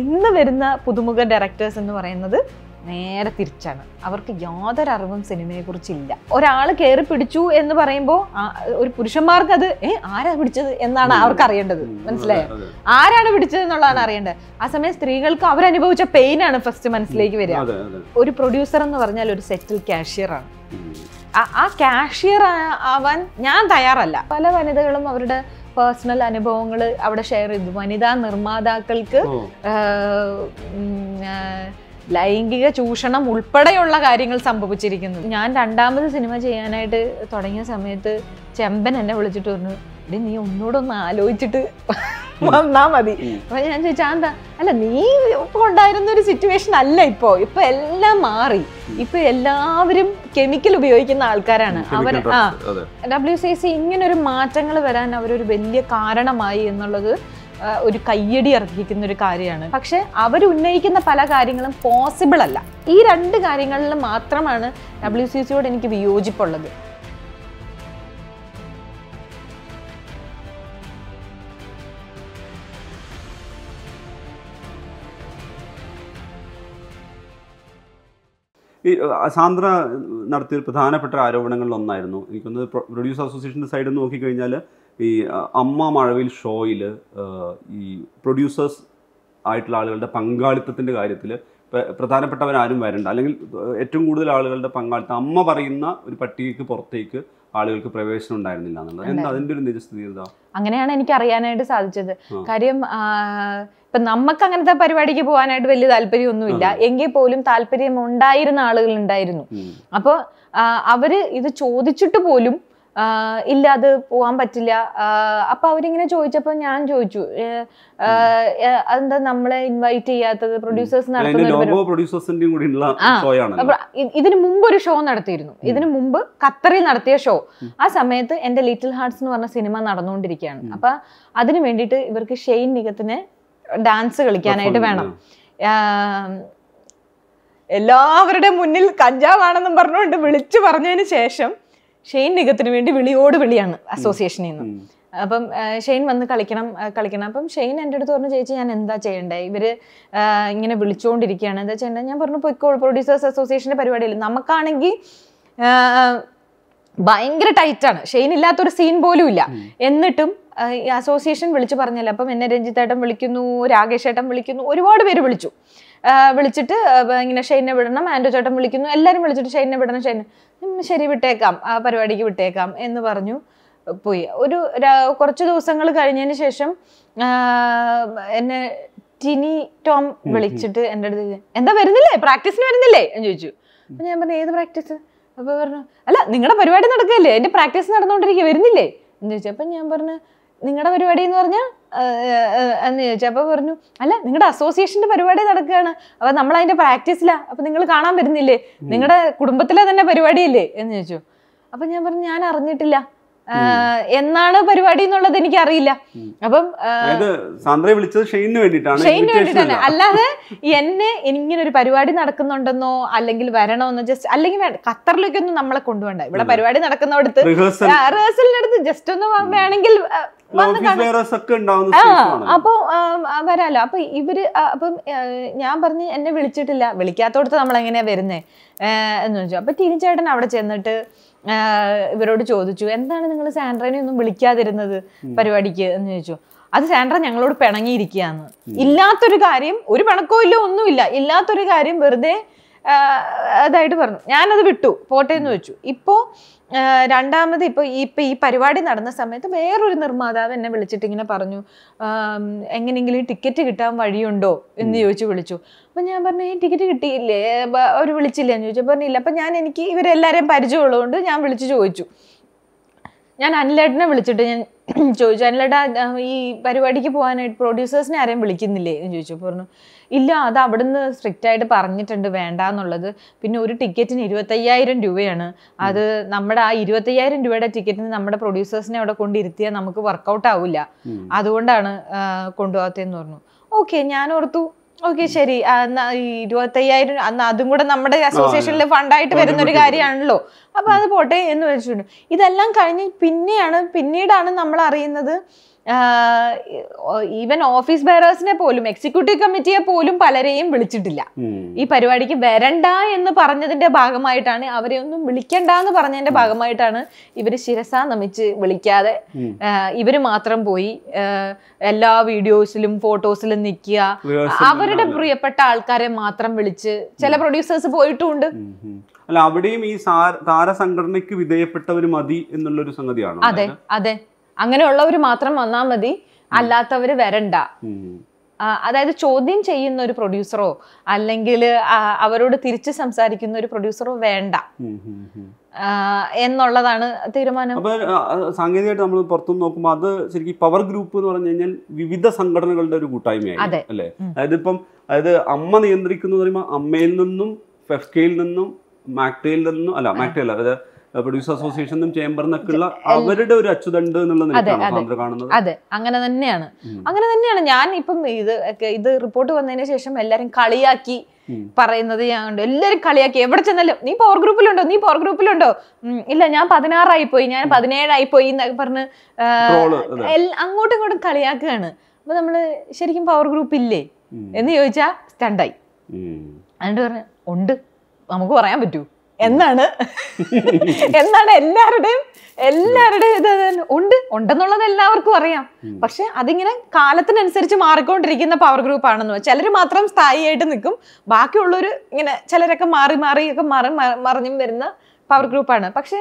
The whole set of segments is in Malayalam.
ഇന്ന് വരുന്ന പുതുമുഖ ഡയറക്ടേഴ്സ് എന്ന് പറയുന്നത് നേരെ തിരിച്ചാണ് അവർക്ക് യാതൊരു അറിവും കുറിച്ചില്ല ഒരാൾ കയറി പിടിച്ചു എന്ന് പറയുമ്പോൾ ഒരു പുരുഷന്മാർക്ക് അത് ഏ ആരാ പിടിച്ചത് എന്നാണ് അവർക്ക് അറിയേണ്ടത് മനസ്സിലായോ ആരാണ് പിടിച്ചത് എന്നുള്ളതാണ് അറിയേണ്ടത് ആ സമയം സ്ത്രീകൾക്ക് അവരനുഭവിച്ച പെയിൻ ആണ് ഫസ്റ്റ് മനസ്സിലേക്ക് വരിക ഒരു പ്രൊഡ്യൂസർ എന്ന് പറഞ്ഞാൽ ഒരു സെറ്റിൽ കാഷ്യർ ആണ് ആ കാഷ്യർ ആവാൻ ഞാൻ തയ്യാറല്ല പല വനിതകളും അവരുടെ പേഴ്സണൽ അനുഭവങ്ങൾ അവിടെ ഷെയർ ചെയ്തു വനിതാ നിർമ്മാതാക്കൾക്ക് ലൈംഗിക ചൂഷണം ഉൾപ്പെടെയുള്ള കാര്യങ്ങൾ സംഭവിച്ചിരിക്കുന്നു ഞാൻ രണ്ടാമത് സിനിമ ചെയ്യാനായിട്ട് തുടങ്ങിയ സമയത്ത് ചെമ്പൻ എന്നെ വിളിച്ചിട്ട് പറഞ്ഞു നീ ഒന്നുകൂടെ ഒന്ന് ആലോചിച്ചിട്ട് വന്നാ മതി അപ്പൊ ഞാൻ ചോദിച്ചാ എന്താ അല്ല നീ ഇപ്പൊ ഉണ്ടായിരുന്ന ഒരു സിറ്റുവേഷൻ അല്ല ഇപ്പോ ഇപ്പൊ എല്ലാം മാറി ഇപ്പൊ എല്ലാവരും കെമിക്കൽ ഉപയോഗിക്കുന്ന ആൾക്കാരാണ് അവർ ആ ഡബ്ല്യു സി സി ഇങ്ങനെ ഒരു മാറ്റങ്ങൾ വരാൻ അവരൊരു വലിയ കാരണമായി എന്നുള്ളത് ഒരു കയ്യടി അർഹിക്കുന്ന ഒരു കാര്യമാണ് പക്ഷെ അവർ ഉന്നയിക്കുന്ന പല കാര്യങ്ങളും പോസിബിൾ അല്ല ഈ രണ്ട് കാര്യങ്ങളിൽ മാത്രമാണ് ഡബ്ല്യു സി സിയോട് എനിക്ക് വിയോജിപ്പുള്ളത് ഈ സാന്ദ്ര നടത്തിയ പ്രധാനപ്പെട്ട ആരോപണങ്ങളിൽ ഒന്നായിരുന്നു എനിക്കൊന്ന് പ്രൊഡ്യൂസർ അസോസിയേഷൻ്റെ സൈഡിൽ നിന്ന് നോക്കിക്കഴിഞ്ഞാൽ ഈ അമ്മ മഴവിൽ ഷോയിൽ ഈ പ്രൊഡ്യൂസേഴ്സ് ആയിട്ടുള്ള ആളുകളുടെ പങ്കാളിത്തത്തിൻ്റെ കാര്യത്തിൽ പ്രധാനപ്പെട്ടവരാരും വരണ്ട അല്ലെങ്കിൽ ഏറ്റവും കൂടുതൽ ആളുകളുടെ പങ്കാളിത്തം അമ്മ പറയുന്ന ഒരു പട്ടികയ്ക്ക് പുറത്തേക്ക് ആളുകൾക്ക് പ്രവേശനം ഉണ്ടായിരുന്നില്ല എന്നുള്ളത് എന്താ അതിൻ്റെ ഒരു നിജസ്ഥിതി എന്താ അങ്ങനെയാണ് എനിക്ക് അറിയാനായിട്ട് സാധിച്ചത് കാര്യം ഇപ്പൊ നമുക്ക് അങ്ങനത്തെ പരിപാടിക്ക് പോകാനായിട്ട് വലിയ താല്പര്യമൊന്നുമില്ല എങ്കിൽ പോലും താല്പര്യം ഉണ്ടായിരുന്ന ആളുകൾ ഉണ്ടായിരുന്നു അപ്പോൾ അവര് ഇത് ചോദിച്ചിട്ട് പോലും ഇല്ല അത് പോകാൻ പറ്റില്ല അപ്പൊ അവരിങ്ങനെ ചോദിച്ചപ്പോൾ ഞാൻ ചോദിച്ചു അതെന്താ നമ്മളെ ഇൻവൈറ്റ് ചെയ്യാത്തത് പ്രൊഡ്യൂസേഴ്സ് നടത്തുന്ന ഇതിനു മുമ്പ് ഒരു ഷോ നടത്തിയിരുന്നു ഇതിനു മുമ്പ് ഖത്തറിൽ നടത്തിയ ഷോ ആ സമയത്ത് എന്റെ ലിറ്റിൽ ഹാർട്സ് എന്ന് പറഞ്ഞ സിനിമ നടന്നുകൊണ്ടിരിക്കുകയാണ് അപ്പൊ അതിനു വേണ്ടിയിട്ട് ഇവർക്ക് ഷെയ്ൻ നികത്തിനെ ഡാൻസ് കളിക്കാനായിട്ട് വേണം എല്ലാവരുടെ മുന്നിൽ കഞ്ചാവാണെന്നും പറഞ്ഞുകൊണ്ട് വിളിച്ചു പറഞ്ഞതിന് ശേഷം ഷെയ്ൻ നികത്തിന് വേണ്ടി വിളിയോട് വിളിയാണ് അസോസിയേഷനിൽ നിന്ന് അപ്പം ഷെയ്ൻ വന്ന് കളിക്കണം കളിക്കണം അപ്പം ഷെയ്ൻ എൻ്റെ അടുത്ത് പറഞ്ഞു ചേച്ചി ഞാൻ എന്താ ചെയ്യണ്ടേ ഇവര് ഇങ്ങനെ വിളിച്ചുകൊണ്ടിരിക്കുകയാണ് എന്താ ചെയ്യേണ്ടത് ഞാൻ പറഞ്ഞു പൊയ്ക്കോൾ പ്രൊഡ്യൂസേഴ്സ് അസോസിയേഷൻ്റെ പരിപാടിയിൽ നമുക്കാണെങ്കിൽ ഭയങ്കര ടൈറ്റാണ് ഷെയിൻ ഇല്ലാത്തൊരു സീൻ പോലും ഇല്ല എന്നിട്ടും അസോസിയേഷൻ വിളിച്ചു പറഞ്ഞല്ലോ അപ്പം എന്നെ രഞ്ജിത്തേട്ടൻ വിളിക്കുന്നു രാകേഷ് ഏട്ടൻ വിളിക്കുന്നു ഒരുപാട് പേര് വിളിച്ചു വിളിച്ചിട്ട് ഇങ്ങനെ ഷെയിനെ വിടണം ആൻഡോ ചേട്ടൻ വിളിക്കുന്നു എല്ലാവരും വിളിച്ചിട്ട് ഷെയിനെ വിടണം ഷെയിൻ ശരി വിട്ടേക്കാം ആ പരിപാടിക്ക് വിട്ടേക്കാം എന്ന് പറഞ്ഞു പോയി ഒരു കുറച്ച് ദിവസങ്ങൾ കഴിഞ്ഞതിന് ശേഷം എന്നെ ടിനി ടോം വിളിച്ചിട്ട് എൻ്റെ അടുത്ത് എന്താ വരുന്നില്ലേ പ്രാക്ടീസിന് വരുന്നില്ലേ എന്ന് ചോദിച്ചു അപ്പം ഞാൻ പറഞ്ഞു ഏത് പ്രാക്ടീസ് അപ്പോൾ പറഞ്ഞു അല്ല നിങ്ങളുടെ പരിപാടി നടക്കുകയല്ലേ എൻ്റെ പ്രാക്ടീസ് നടന്നുകൊണ്ടിരിക്കുക വരുന്നില്ലേ എന്ന് ചോദിച്ചപ്പോൾ ഞാൻ പറഞ്ഞു നിങ്ങളുടെ പരിപാടി എന്ന് പറഞ്ഞാൽ എന്ന് ചോദിച്ചപ്പോൾ പറഞ്ഞു അല്ല നിങ്ങളുടെ അസോസിയേഷൻ്റെ പരിപാടി നടക്കുകയാണ് അപ്പോൾ നമ്മൾ അതിൻ്റെ പ്രാക്ടീസിലാണ് അപ്പോൾ നിങ്ങൾ കാണാൻ വരുന്നില്ലേ നിങ്ങളുടെ കുടുംബത്തിലെ തന്നെ പരിപാടിയില്ലേ എന്ന് ചോദിച്ചു അപ്പം ഞാൻ പറഞ്ഞു ഞാൻ അറിഞ്ഞിട്ടില്ല എന്നാണ് പരിപാടി എന്നുള്ളത് എനിക്ക് അറിയില്ല അപ്പം സാന്ദ്രയെ വിളിച്ചത് ഷെയിന് വേണ്ടിട്ടാണ് ഷെയിന് വേണ്ടിയിട്ടാണ് അല്ലാതെ എന്നെ ഇങ്ങനെ ഒരു പരിപാടി നടക്കുന്നുണ്ടെന്നോ അല്ലെങ്കിൽ വരണമെന്നോ ജസ്റ്റ് അല്ലെങ്കിൽ ഖത്തറിലേക്കൊന്നും നമ്മളെ കൊണ്ടുപോകണ്ട ഇവിടെ പരിപാടി നടക്കുന്നവിടുത്ത് റിഹേഴ്സലിനടുത്ത് ജസ്റ്റ് ഒന്ന് വേണമെങ്കിൽ അപ്പൊ വരാലോ അപ്പൊ ഇവര് അപ്പം ഞാൻ പറഞ്ഞ് എന്നെ വിളിച്ചിട്ടില്ല വിളിക്കാത്തോടത്ത് നമ്മൾ എങ്ങനെയാ വരുന്നേ എന്ന് ചോദിച്ചു അപ്പൊ തിരിച്ചേട്ടൻ ചേട്ടൻ അവിടെ ചെന്നിട്ട് ഇവരോട് ചോദിച്ചു എന്താണ് നിങ്ങൾ സാൻഡ്രനെ ഒന്നും വിളിക്കാതിരുന്നത് പരിപാടിക്ക് എന്ന് ചോദിച്ചു അത് സാൻഡ്ര ഞങ്ങളോട് പിണങ്ങിയിരിക്കുകയാണ് ഇല്ലാത്തൊരു കാര്യം ഒരു പിണക്കവും ഇല്ല ഒന്നുമില്ല ഇല്ലാത്തൊരു കാര്യം വെറുതെ അതായിട്ട് പറഞ്ഞു ഞാനത് വിട്ടു പോട്ടെ എന്ന് വെച്ചു ഇപ്പോൾ രണ്ടാമത് ഇപ്പോൾ ഇപ്പം ഈ പരിപാടി നടന്ന സമയത്ത് വേറൊരു നിർമ്മാതാവ് എന്നെ വിളിച്ചിട്ട് ഇങ്ങനെ പറഞ്ഞു എങ്ങനെയെങ്കിലും ടിക്കറ്റ് കിട്ടാൻ വഴിയുണ്ടോ എന്ന് ചോദിച്ചു വിളിച്ചു അപ്പം ഞാൻ പറഞ്ഞു ഈ ടിക്കറ്റ് കിട്ടിയില്ലേ അവർ വിളിച്ചില്ല എന്ന് ചോദിച്ചു പറഞ്ഞില്ല അപ്പം ഞാൻ എനിക്ക് ഇവരെല്ലാവരെയും പരിചയമുള്ളതുകൊണ്ട് ഞാൻ വിളിച്ചു ചോദിച്ചു ഞാൻ അനിലേട്ടനെ വിളിച്ചിട്ട് ഞാൻ ചോദിച്ചു അനിലേട്ടാ ഈ പരിപാടിക്ക് പോകാനായിട്ട് പ്രൊഡ്യൂസേഴ്സിനെ ആരെയും വിളിക്കുന്നില്ലേ എന്ന് ചോദിച്ചു പറഞ്ഞു ഇല്ല അത് അവിടുന്ന് സ്ട്രിക്റ്റ് ആയിട്ട് പറഞ്ഞിട്ടുണ്ട് വേണ്ട എന്നുള്ളത് പിന്നെ ഒരു ടിക്കറ്റിന് ഇരുപത്തയ്യായിരം രൂപയാണ് അത് നമ്മുടെ ആ ഇരുപത്തയ്യായിരം രൂപയുടെ ടിക്കറ്റിന് നമ്മുടെ പ്രൊഡ്യൂസേഴ്സിനെ അവിടെ കൊണ്ടിരുത്തിയാൽ നമുക്ക് വർക്ക്ഔട്ട് ആവില്ല അതുകൊണ്ടാണ് കൊണ്ടുപോകാത്തതെന്ന് പറഞ്ഞു ഓക്കെ ഞാൻ ഓർത്തു ഓക്കെ ശരി ഇരുപത്തയ്യായിരം അതും കൂടെ നമ്മുടെ അസോസിയേഷനിൽ ഫണ്ടായിട്ട് വരുന്ന ഒരു കാര്യമാണല്ലോ അപ്പോൾ അത് പോട്ടെ എന്ന് വെച്ചിട്ടുണ്ട് ഇതെല്ലാം കഴിഞ്ഞ് പിന്നെയാണ് പിന്നീടാണ് നമ്മൾ അറിയുന്നത് ഈവൻ ഓഫീസ് ബെയറേഴ്സിനെ പോലും എക്സിക്യൂട്ടീവ് കമ്മിറ്റിയെ പോലും പലരെയും വിളിച്ചിട്ടില്ല ഈ പരിപാടിക്ക് വരണ്ട എന്ന് പറഞ്ഞതിന്റെ ഭാഗമായിട്ടാണ് അവരെ ഒന്നും വിളിക്കണ്ട എന്ന് പറഞ്ഞതിന്റെ ഭാഗമായിട്ടാണ് ഇവർ ശിരസ നമിച്ച് വിളിക്കാതെ ഇവർ മാത്രം പോയി എല്ലാ വീഡിയോസിലും ഫോട്ടോസിലും നിൽക്കുക അവരുടെ പ്രിയപ്പെട്ട ആൾക്കാരെ മാത്രം വിളിച്ച് ചില പ്രൊഡ്യൂസേഴ്സ് പോയിട്ടുമുണ്ട് അല്ല അവിടെയും ഈ താരസംഘടനയ്ക്ക് വിധേയപ്പെട്ടവര് മതി എന്നുള്ളൊരു സംഗതിയാണ് അതെ അതെ അങ്ങനെയുള്ളവര് മാത്രം വന്നാ മതി അല്ലാത്തവര് വരണ്ട അതായത് ചോദ്യം ചെയ്യുന്ന ഒരു പ്രൊഡ്യൂസറോ അല്ലെങ്കിൽ അവരോട് തിരിച്ച് സംസാരിക്കുന്ന ഒരു പ്രൊഡ്യൂസറോ വേണ്ട എന്നുള്ളതാണ് തീരുമാനം അപ്പൊ സാങ്കേതികമായിട്ട് നമ്മൾ പുറത്തു നോക്കുമ്പോൾ അത് ശരിക്കും പവർ ഗ്രൂപ്പ് എന്ന് പറഞ്ഞു കഴിഞ്ഞാൽ വിവിധ സംഘടനകളുടെ ഒരു കൂട്ടായ്മയാണ് അല്ലേ അതായത് ഇപ്പം അതായത് അമ്മ നിയന്ത്രിക്കുന്നു പറയുമ്പോൾ അമ്മയിൽ നിന്നും ഫെഫ്കയിൽ നിന്നും മാക്ടയിൽ നിന്നും അല്ല മാക്ടയിൽ അല്ല പ്രൊഡ്യൂസർ അസോസിയേഷനും ചേംബറിനൊക്കെ അവരുടെ ഒരു അച്ചുതണ്ട് എന്നുള്ള കാണുന്നത് അതെ അങ്ങനെ തന്നെയാണ് അങ്ങനെ തന്നെയാണ് ഞാൻ ഇപ്പം ഇത് ഇത് റിപ്പോർട്ട് വന്നതിന് ശേഷം എല്ലാരും കളിയാക്കി പറയുന്നത് ഞാൻ ഉണ്ട് എല്ലാരും കളിയാക്കി എവിടെ ചെന്നാലും നീ പവർ ഗ്രൂപ്പിലുണ്ടോ നീ പവർ ഗ്രൂപ്പിലുണ്ടോ ഇല്ല ഞാൻ പതിനാറായി പോയി ഞാൻ പതിനേഴായി പോയി എന്നൊക്കെ പറഞ്ഞ് അങ്ങോട്ടും ഇങ്ങോട്ടും കളിയാക്കുകയാണ് അപ്പൊ നമ്മള് ശരിക്കും പവർ ഗ്രൂപ്പ് ഇല്ലേ എന്ന് ചോദിച്ചാ സ്റ്റണ്ടായി അതുകൊണ്ട് പറഞ്ഞു ഉണ്ട് നമുക്ക് പറയാൻ പറ്റൂ എന്നാണ് എന്നാണ് എല്ലാവരുടെയും എല്ലാവരുടെയും ഇത് ഉണ്ട് ഉണ്ടെന്നുള്ളത് എല്ലാവർക്കും അറിയാം പക്ഷെ അതിങ്ങനെ കാലത്തിനനുസരിച്ച് മാറിക്കൊണ്ടിരിക്കുന്ന പവർ ഗ്രൂപ്പ് ആണെന്ന് ചിലർ മാത്രം സ്ഥായിയായിട്ട് നിൽക്കും ബാക്കിയുള്ളവർ ഇങ്ങനെ ചിലരൊക്കെ മാറി മാറി ഒക്കെ മാറി മറിഞ്ഞും വരുന്ന പവർ ഗ്രൂപ്പാണ് പക്ഷേ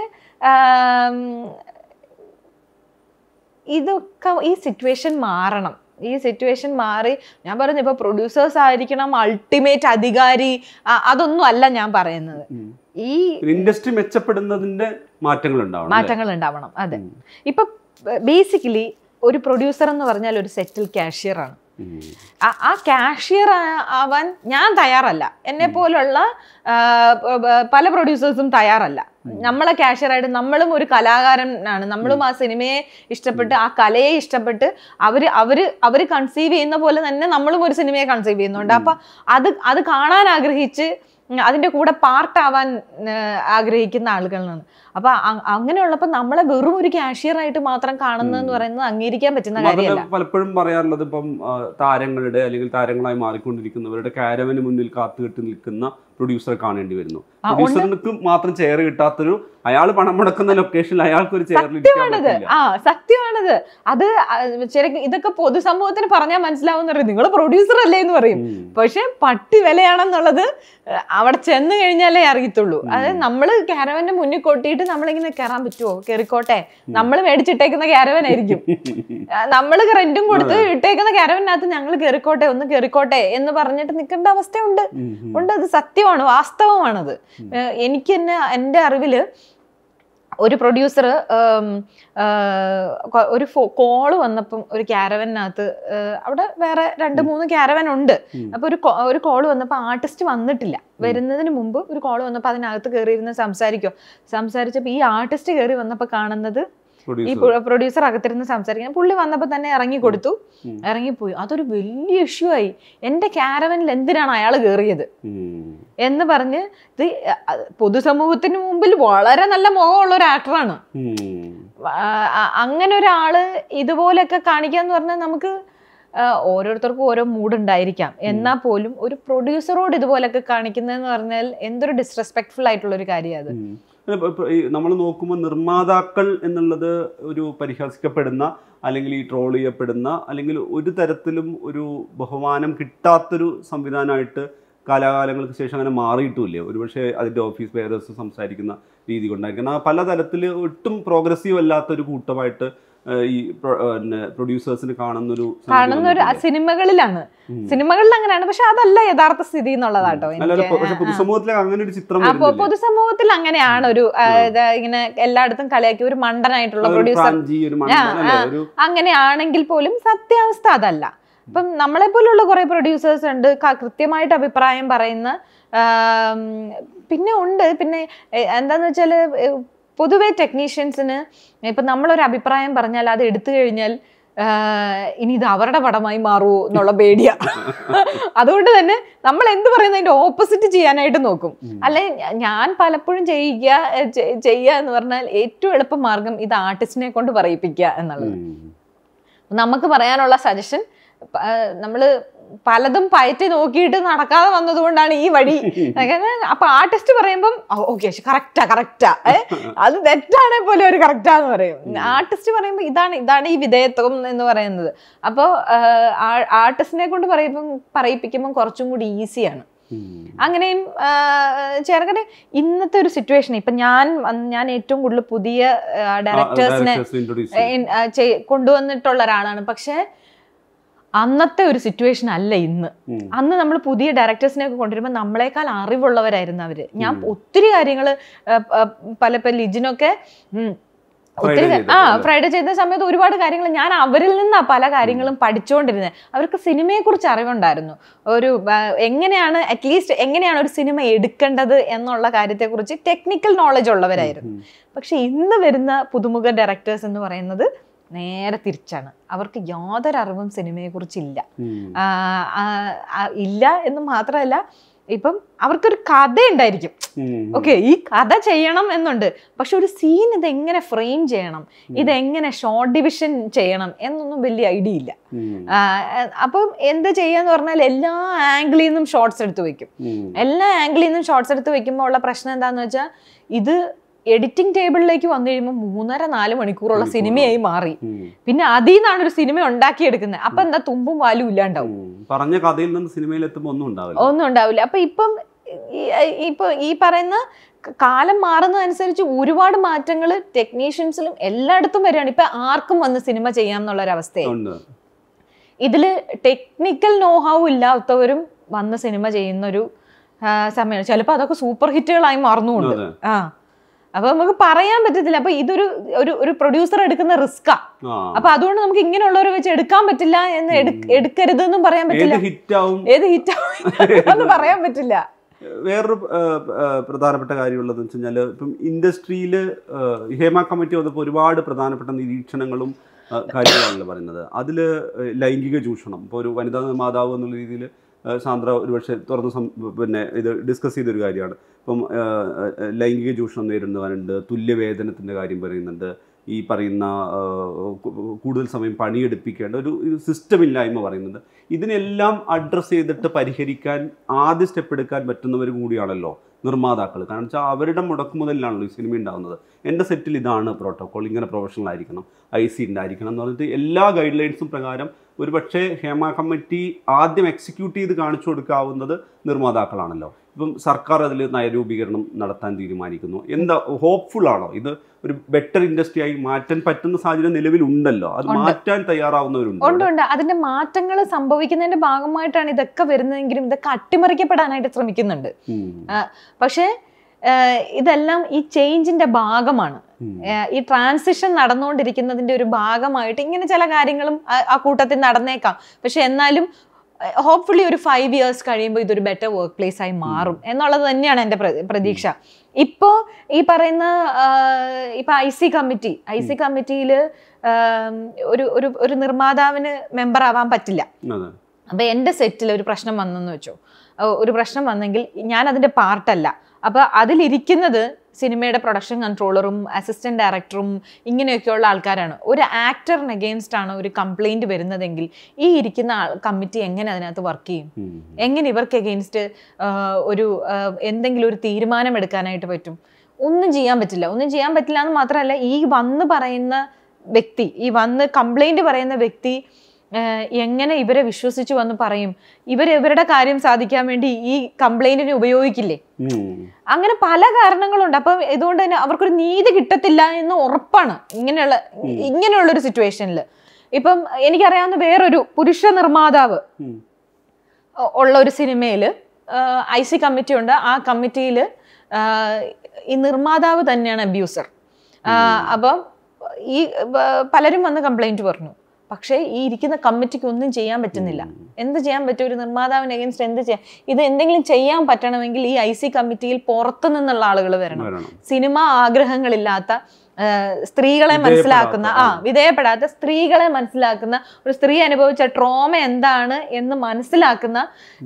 ഇതൊക്കെ ഈ സിറ്റുവേഷൻ മാറണം ഈ സിറ്റുവേഷൻ മാറി ഞാൻ പറഞ്ഞു ഇപ്പൊ പ്രൊഡ്യൂസേഴ്സ് ആയിരിക്കണം അൾട്ടിമേറ്റ് അധികാരി അതൊന്നും അല്ല ഞാൻ പറയുന്നത് ഈ ഇൻഡസ്ട്രി മെച്ചപ്പെടുന്നതിന്റെ മാറ്റങ്ങൾ ഉണ്ടാവണം മാറ്റങ്ങൾ ഉണ്ടാവണം അതെ ഇപ്പൊ ബേസിക്കലി ഒരു പ്രൊഡ്യൂസർ എന്ന് പറഞ്ഞാൽ ഒരു സെറ്റിൽ കാഷ്യർ ആണ് ആ കാഷ്യർ ആവാൻ ഞാൻ തയ്യാറല്ല എന്നെ പോലുള്ള പല പ്രൊഡ്യൂസേഴ്സും തയ്യാറല്ല നമ്മളെ കാഷ്യറായിട്ട് നമ്മളും ഒരു കലാകാരനാണ് നമ്മളും ആ സിനിമയെ ഇഷ്ടപ്പെട്ട് ആ കലയെ ഇഷ്ടപ്പെട്ട് അവര് അവര് അവര് കൺസീവ് ചെയ്യുന്ന പോലെ തന്നെ നമ്മളും ഒരു സിനിമയെ കൺസീവ് ചെയ്യുന്നുണ്ട് അപ്പൊ അത് അത് കാണാൻ ആഗ്രഹിച്ച് അതിന്റെ കൂടെ പാർട്ടാവാൻ ആഗ്രഹിക്കുന്ന ആളുകളാണ് അപ്പൊ അങ്ങനെയുള്ളപ്പോ നമ്മളെ വെറും ഒരു കാഷ്യർ ആയിട്ട് മാത്രം കാണുന്നതെന്ന് പറയുന്നത് അംഗീകരിക്കാൻ പറ്റുന്ന കാര്യമല്ല പലപ്പോഴും പറയാറുള്ളത് ഇപ്പം താരങ്ങളുടെ അല്ലെങ്കിൽ താരങ്ങളായി മാറിക്കൊണ്ടിരിക്കുന്നവരുടെ കാരവന് മുന്നിൽ കാത്തുകെട്ടി നിൽക്കുന്ന പ്രൊഡ്യൂസറെ കാണേണ്ടി വരുന്നു പ്രൊഡ്യൂസറിനും മാത്രം ചെയർ കിട്ടാത്തൊരു അയാൾ പണം മുടക്കുന്ന ലൊക്കേഷനിൽ അയാൾക്ക് ഒരു സത്യമാണത് ആ സത്യമാണത് അത് ശരിക്കും ഇതൊക്കെ പൊതുസമൂഹത്തിന് പറഞ്ഞാൽ മനസ്സിലാവുന്ന നിങ്ങൾ പ്രൊഡ്യൂസർ അല്ലേ എന്ന് പറയും പക്ഷെ പട്ടി വിലയാണെന്നുള്ളത് അവിടെ ചെന്ന് കഴിഞ്ഞാലേ അറിയത്തുള്ളൂ അതായത് നമ്മൾ കാരവന്റെ മുന്നിൽ കൊട്ടിയിട്ട് ആയിട്ട് നമ്മളിങ്ങനെ കയറാൻ പറ്റുമോ കയറിക്കോട്ടെ നമ്മൾ മേടിച്ചിട്ടേക്കുന്ന ക്യാരവൻ ആയിരിക്കും നമ്മൾ റെന്റും കൊടുത്ത് ഇട്ടേക്കുന്ന ക്യാരവനകത്ത് ഞങ്ങൾ കയറിക്കോട്ടെ ഒന്ന് കയറിക്കോട്ടെ എന്ന് പറഞ്ഞിട്ട് നിൽക്കേണ്ട അവസ്ഥയുണ്ട് ഉണ്ട് അത് സത്യമാണ് വാസ്തവമാണത് എനിക്ക് തന്നെ എൻ്റെ അറിവില് ഒരു പ്രൊഡ്യൂസർ ഒരു കോള് വന്നപ്പം ഒരു ക്യാരവനകത്ത് അവിടെ വേറെ രണ്ട് മൂന്ന് ക്യാരവൻ ഉണ്ട് അപ്പോൾ ഒരു ഒരു കോള് വന്നപ്പോൾ ആർട്ടിസ്റ്റ് വന്നിട്ടില്ല വരുന്നതിന് മുമ്പ് ഒരു കോള് വന്നപ്പോൾ അതിനകത്ത് കയറിയിരുന്ന് സംസാരിക്കും സംസാരിച്ചപ്പോൾ ഈ ആർട്ടിസ്റ്റ് കയറി വന്നപ്പോൾ കാണുന്നത് ഈ പ്രൊഡ്യൂസർ അകത്തിരുന്ന് സംസാരിക്കുന്നത് പുള്ളി വന്നപ്പോൾ തന്നെ ഇറങ്ങി കൊടുത്തു ഇറങ്ങിപ്പോയി അതൊരു വലിയ ഇഷ്യൂ ആയി എൻ്റെ ക്യാരവനിൽ എന്തിനാണ് അയാൾ കയറിയത് എന്ന് പറഞ്ഞ് ഇത് പൊതുസമൂഹത്തിന് മുമ്പിൽ വളരെ നല്ല മുഖമുള്ള ഒരു ആക്ടറാണ് അങ്ങനെ ഒരാള് ഇതുപോലെയൊക്കെ കാണിക്കുക എന്ന് പറഞ്ഞാൽ നമുക്ക് ഓരോരുത്തർക്കും ഓരോ മൂഡ് ഉണ്ടായിരിക്കാം എന്നാൽ പോലും ഒരു പ്രൊഡ്യൂസറോട് ഇതുപോലൊക്കെ കാണിക്കുന്നതെന്ന് പറഞ്ഞാൽ എന്തൊരു ഡിസ്റെസ്പെക്ട്ഫുൾ ആയിട്ടുള്ള ഒരു കാര്യമാണ് അത് നമ്മൾ നോക്കുമ്പോൾ നിർമ്മാതാക്കൾ എന്നുള്ളത് ഒരു പരിഹസിക്കപ്പെടുന്ന അല്ലെങ്കിൽ ഈ ട്രോൾ ചെയ്യപ്പെടുന്ന അല്ലെങ്കിൽ ഒരു തരത്തിലും ഒരു ബഹുമാനം കിട്ടാത്തൊരു സംവിധാനമായിട്ട് കാലാകാലങ്ങൾക്ക് ശേഷം അങ്ങനെ മാറിയിട്ടുമില്ല ഒരുപക്ഷെ അതിൻ്റെ ഓഫീസ് ബെയറേഴ്സ് സംസാരിക്കുന്ന രീതി പല പലതരത്തിൽ ഒട്ടും പ്രോഗ്രസീവ് അല്ലാത്തൊരു കൂട്ടമായിട്ട് ഈ പ്രൊഡ്യൂസേഴ്സിന് കാണുന്നൊരു കാണുന്നൊരു സിനിമകളിലാണ് സിനിമകളിൽ അങ്ങനെയാണ് പക്ഷെ അതല്ല യഥാർത്ഥ സ്ഥിതി എന്നുള്ളതാട്ടോ പൊതുസമൂഹത്തിൽ അങ്ങനെ ഒരു ചിത്രം അപ്പൊ പൊതുസമൂഹത്തിൽ അങ്ങനെയാണ് ഒരു ഇങ്ങനെ എല്ലായിടത്തും കളിയാക്കി ഒരു മണ്ടനായിട്ടുള്ള പ്രൊഡ്യൂസർ അങ്ങനെയാണെങ്കിൽ പോലും സത്യാവസ്ഥ അതല്ല ഇപ്പം നമ്മളെ പോലുള്ള കുറെ പ്രൊഡ്യൂസേഴ്സ് ഉണ്ട് കൃത്യമായിട്ട് അഭിപ്രായം പറയുന്ന പിന്നെ ഉണ്ട് പിന്നെ എന്താന്ന് വെച്ചാൽ പൊതുവെ ടെക്നീഷ്യൻസിന് ഇപ്പം നമ്മളൊരു അഭിപ്രായം പറഞ്ഞാൽ അത് എടുത്തു കഴിഞ്ഞാൽ ഇനി ഇത് അവരുടെ പടമായി മാറുമോ എന്നുള്ള പേടിയാ അതുകൊണ്ട് തന്നെ നമ്മൾ എന്ത് പറയുന്നത് അതിന്റെ ഓപ്പോസിറ്റ് ചെയ്യാനായിട്ട് നോക്കും അല്ലെ ഞാൻ പലപ്പോഴും ചെയ്യുക ചെയ്യുക എന്ന് പറഞ്ഞാൽ ഏറ്റവും എളുപ്പ മാർഗം ഇത് ആർട്ടിസ്റ്റിനെ കൊണ്ട് പറയിപ്പിക്കുക എന്നുള്ളത് നമുക്ക് പറയാനുള്ള സജഷൻ നമ്മൾ പലതും പയറ്റി നോക്കിയിട്ട് നടക്കാതെ വന്നതുകൊണ്ടാണ് ഈ വഴി അപ്പൊ ആർട്ടിസ്റ്റ് പറയുമ്പം ഓക്കെ കറക്റ്റാ കറക്റ്റാ അത് തെറ്റാണെ പോലെ ഒരു കറക്റ്റാന്ന് പറയും ആർട്ടിസ്റ്റ് പറയുമ്പോൾ ഇതാണ് ഇതാണ് ഈ വിധേയത്വം എന്ന് പറയുന്നത് അപ്പോൾ ആർട്ടിസ്റ്റിനെ കൊണ്ട് പറയുമ്പം പറയിപ്പിക്കുമ്പം കുറച്ചും കൂടി ഈസിയാണ് അങ്ങനെയും ചേർക്കട്ടെ ഇന്നത്തെ ഒരു സിറ്റുവേഷൻ ഇപ്പൊ ഞാൻ ഞാൻ ഏറ്റവും കൂടുതൽ പുതിയ ഡയറക്ടേഴ്സിനെ കൊണ്ടുവന്നിട്ടുള്ള ഒരാളാണ് പക്ഷേ അന്നത്തെ ഒരു സിറ്റുവേഷൻ അല്ല ഇന്ന് അന്ന് നമ്മൾ പുതിയ ഡയറക്ടേഴ്സിനെ ഒക്കെ കൊണ്ടുവരുമ്പോൾ നമ്മളെക്കാൾ അറിവുള്ളവരായിരുന്നു അവര് ഞാൻ ഒത്തിരി കാര്യങ്ങൾ പല പല ലിജിനൊക്കെ ആ ഫ്രൈഡേ ചെയ്യുന്ന സമയത്ത് ഒരുപാട് കാര്യങ്ങൾ ഞാൻ അവരിൽ നിന്നാ പല കാര്യങ്ങളും പഠിച്ചുകൊണ്ടിരുന്നത് അവർക്ക് സിനിമയെ കുറിച്ച് അറിവുണ്ടായിരുന്നു ഒരു എങ്ങനെയാണ് അറ്റ്ലീസ്റ്റ് എങ്ങനെയാണ് ഒരു സിനിമ എടുക്കേണ്ടത് എന്നുള്ള കാര്യത്തെക്കുറിച്ച് ടെക്നിക്കൽ നോളജ് ഉള്ളവരായിരുന്നു പക്ഷെ ഇന്ന് വരുന്ന പുതുമുഖ ഡയറക്ടേഴ്സ് എന്ന് പറയുന്നത് നേരെ തിരിച്ചാണ് അവർക്ക് യാതൊരു അറിവും സിനിമയെക്കുറിച്ചില്ല ഇല്ല എന്ന് മാത്രമല്ല ഇപ്പം അവർക്കൊരു കഥ ഉണ്ടായിരിക്കും ഓക്കെ ഈ കഥ ചെയ്യണം എന്നുണ്ട് പക്ഷെ ഒരു സീൻ ഇത് എങ്ങനെ ഫ്രെയിം ചെയ്യണം ഇതെങ്ങനെ ഷോർട്ട് ഡിവിഷൻ ചെയ്യണം എന്നൊന്നും വലിയ ഐഡിയ ഇല്ല അപ്പം എന്താ ചെയ്യാന്ന് പറഞ്ഞാൽ എല്ലാ ആംഗിളിൽ നിന്നും ഷോർട്സ് എടുത്ത് വെക്കും എല്ലാ ആംഗിളിൽ നിന്നും ഷോർട്സ് എടുത്ത് വെക്കുമ്പോൾ ഉള്ള പ്രശ്നം എന്താന്ന് വെച്ചാൽ ഇത് എഡിറ്റിംഗ് ടേബിളിലേക്ക് വന്നു കഴിയുമ്പോൾ മൂന്നര നാല് മണിക്കൂറുള്ള സിനിമയായി മാറി പിന്നെ അതിൽ നിന്നാണ് ഒരു സിനിമ ഉണ്ടാക്കി എടുക്കുന്നത് അപ്പൊ എന്താ തുമ്പും വാലും ഇല്ലാണ്ടാവും പറഞ്ഞ കഥയിൽ നിന്ന് സിനിമയിൽ എത്തുമ്പോൾ ഒന്നും ഉണ്ടാവില്ല ഒന്നും ഉണ്ടാവില്ല അപ്പൊ ഇപ്പം ഇപ്പൊ ഈ പറയുന്ന കാലം മാറുന്നതനുസരിച്ച് ഒരുപാട് മാറ്റങ്ങൾ ടെക്നീഷ്യൻസിലും എല്ലായിടത്തും വരികയാണ് ഇപ്പൊ ആർക്കും വന്ന് സിനിമ ചെയ്യാം എന്നുള്ളൊരവസ്ഥ ഒരു അവസ്ഥയാണ് ഇതില് ടെക്നിക്കൽ നോഹാവും ഇല്ലാത്തവരും വന്ന് സിനിമ ചെയ്യുന്ന ഒരു സമയമാണ് ചിലപ്പോൾ അതൊക്കെ സൂപ്പർ ഹിറ്റുകളായി മാറുന്നുണ്ട് ആ അപ്പൊ നമുക്ക് പറയാൻ പറ്റത്തില്ല അപ്പൊ ഇതൊരു ഒരു ഒരു പ്രൊഡ്യൂസർ എടുക്കുന്ന റിസ്ക്കാ അപ്പൊ അതുകൊണ്ട് നമുക്ക് ഇങ്ങനെയുള്ളവരെ വെച്ച് എടുക്കാൻ പറ്റില്ല എന്ന് എടുക്കരുത് എന്നും പറയാൻ പറ്റില്ല ഏത് ഹിറ്റ് ആവും പറയാൻ പറ്റില്ല വേറൊരു പ്രധാനപ്പെട്ട കാര്യമുള്ളതെന്ന് വെച്ച് കഴിഞ്ഞാൽ ഇപ്പം ഇൻഡസ്ട്രിയിൽ ഹേമ കമ്മിറ്റി വന്നപ്പോൾ ഒരുപാട് പ്രധാനപ്പെട്ട നിരീക്ഷണങ്ങളും കാര്യങ്ങളാണല്ലോ പറയുന്നത് അതിൽ ലൈംഗിക ചൂഷണം ഇപ്പോൾ ഒരു വനിതാ നിർമ്മാതാവ് എന്നുള്ള രീതിയിൽ സാന്ദ്ര ഒരുപക്ഷെ തുറന്ന് പിന്നെ ഇത് ഡിസ്കസ് ചെയ്തൊരു കാര്യമാണ് ഇപ്പം ലൈംഗിക ചൂഷണം നേരിടുന്നവരുണ്ട് തുല്യവേതനത്തിൻ്റെ കാര്യം പറയുന്നുണ്ട് ഈ പറയുന്ന കൂടുതൽ സമയം പണിയെടുപ്പിക്കേണ്ട ഒരു സിസ്റ്റം ഇല്ലായ്മ പറയുന്നുണ്ട് ഇതിനെല്ലാം അഡ്രസ്സ് ചെയ്തിട്ട് പരിഹരിക്കാൻ ആദ്യ സ്റ്റെപ്പ് എടുക്കാൻ പറ്റുന്നവർ കൂടിയാണല്ലോ നിർമ്മാതാക്കൾ കാരണം വെച്ചാൽ അവരുടെ മുടക്ക് മുതലിലാണല്ലോ ഈ സിനിമ ഉണ്ടാകുന്നത് എൻ്റെ സെറ്റിൽ ഇതാണ് പ്രോട്ടോകോൾ ഇങ്ങനെ പ്രൊഫഷണൽ ആയിരിക്കണം ഐ സി ഉണ്ടായിരിക്കണം എന്ന് പറഞ്ഞിട്ട് എല്ലാ ഗൈഡ് ലൈൻസും പ്രകാരം ഒരു പക്ഷേ ഹേമ കമ്മിറ്റി ആദ്യം എക്സിക്യൂട്ട് ചെയ്ത് കാണിച്ചു കൊടുക്കാവുന്നത് നിർമ്മാതാക്കളാണല്ലോ ഇപ്പം സർക്കാർ അതിൽ നയരൂപീകരണം നടത്താൻ തീരുമാനിക്കുന്നു എന്താ ഹോപ്പ്ഫുൾ ആണോ ഇത് ഒരു ബെറ്റർ ഇൻഡസ്ട്രി ആയി മാറ്റാൻ പറ്റുന്ന സാഹചര്യം നിലവിലുണ്ടല്ലോ അത് മാറ്റാൻ തയ്യാറാവുന്നവരുണ്ട് ഉണ്ട് ഉണ്ട് അതിന്റെ മാറ്റങ്ങൾ സംഭവിക്കുന്നതിന്റെ ഭാഗമായിട്ടാണ് ഇതൊക്കെ വരുന്നതെങ്കിലും ഇതൊക്കെ അട്ടിമറിക്കപ്പെടാനായിട്ട് ശ്രമിക്കുന്നുണ്ട് പക്ഷേ ഇതെല്ലാം ഈ ചേഞ്ചിന്റെ ഭാഗമാണ് ഈ ട്രാൻസിഷൻ നടന്നുകൊണ്ടിരിക്കുന്നതിന്റെ ഒരു ഭാഗമായിട്ട് ഇങ്ങനെ ചില കാര്യങ്ങളും ആ കൂട്ടത്തിൽ നടന്നേക്കാം പക്ഷെ എന്നാലും ഹോപ്പ്ഫുള്ളി ഒരു ഫൈവ് ഇയേഴ്സ് കഴിയുമ്പോൾ ഇതൊരു ബെറ്റർ വർക്ക് പ്ലേസ് ആയി മാറും എന്നുള്ളത് തന്നെയാണ് എൻ്റെ പ്രതീക്ഷ ഇപ്പോൾ ഈ പറയുന്ന ഇപ്പം I C committee I C കമ്മിറ്റിയിൽ ഒരു ഒരു ഒരു നിർമ്മാതാവിന് മെമ്പർ ആവാൻ പറ്റില്ല അപ്പം എൻ്റെ സെറ്റിൽ ഒരു പ്രശ്നം വന്നെന്ന് വെച്ചോ ഒരു പ്രശ്നം വന്നെങ്കിൽ ഞാൻ അതിൻ്റെ പാർട്ടല്ല അപ്പോൾ അതിലിരിക്കുന്നത് സിനിമയുടെ പ്രൊഡക്ഷൻ കൺട്രോളറും അസിസ്റ്റന്റ് ഡയറക്ടറും ഇങ്ങനെയൊക്കെയുള്ള ആൾക്കാരാണ് ഒരു ആക്ടറിന് അഗെയിൻസ്റ്റ് ആണ് ഒരു കംപ്ലൈന്റ് വരുന്നതെങ്കിൽ ഈ ഇരിക്കുന്ന കമ്മിറ്റി എങ്ങനെ അതിനകത്ത് വർക്ക് ചെയ്യും എങ്ങനെ ഇവർക്ക് അഗെയിൻസ്റ്റ് ഒരു എന്തെങ്കിലും ഒരു തീരുമാനം എടുക്കാനായിട്ട് പറ്റും ഒന്നും ചെയ്യാൻ പറ്റില്ല ഒന്നും ചെയ്യാൻ പറ്റില്ല എന്ന് മാത്രമല്ല ഈ വന്ന് പറയുന്ന വ്യക്തി ഈ വന്ന് കംപ്ലൈന്റ് പറയുന്ന വ്യക്തി എങ്ങനെ ഇവരെ വിശ്വസിച്ചു വന്ന് പറയും ഇവർ ഇവരുടെ കാര്യം സാധിക്കാൻ വേണ്ടി ഈ കംപ്ലൈന്റിനെ ഉപയോഗിക്കില്ലേ അങ്ങനെ പല കാരണങ്ങളുണ്ട് അപ്പൊ ഇതുകൊണ്ട് തന്നെ അവർക്കൊരു നീതി കിട്ടത്തില്ല എന്ന് ഉറപ്പാണ് ഇങ്ങനെയുള്ള ഇങ്ങനെയുള്ള ഒരു സിറ്റുവേഷനിൽ ഇപ്പം എനിക്കറിയാവുന്ന വേറൊരു പുരുഷ നിർമ്മാതാവ് ഉള്ള ഒരു സിനിമയിൽ ഐ സി കമ്മിറ്റി ഉണ്ട് ആ കമ്മിറ്റിയിൽ ഈ നിർമ്മാതാവ് തന്നെയാണ് അബ്യൂസർ അപ്പം ഈ പലരും വന്ന് കംപ്ലൈന്റ് പറഞ്ഞു പക്ഷേ ഈ ഇരിക്കുന്ന കമ്മിറ്റിക്ക് ഒന്നും ചെയ്യാൻ പറ്റുന്നില്ല എന്ത് ചെയ്യാൻ പറ്റും ഒരു നിർമ്മാതാവിന് അഗേൻസ്റ്റ് എന്ത് ചെയ്യാം ഇത് എന്തെങ്കിലും ചെയ്യാൻ പറ്റണമെങ്കിൽ ഈ ഐ സി കമ്മിറ്റിയിൽ പുറത്തു നിന്നുള്ള ആളുകൾ വരണം സിനിമ ആഗ്രഹങ്ങളില്ലാത്ത സ്ത്രീകളെ മനസ്സിലാക്കുന്ന ആ വിധേയപ്പെടാത്ത സ്ത്രീകളെ മനസ്സിലാക്കുന്ന ഒരു സ്ത്രീ അനുഭവിച്ച ട്രോമ എന്താണ് എന്ന് മനസ്സിലാക്കുന്ന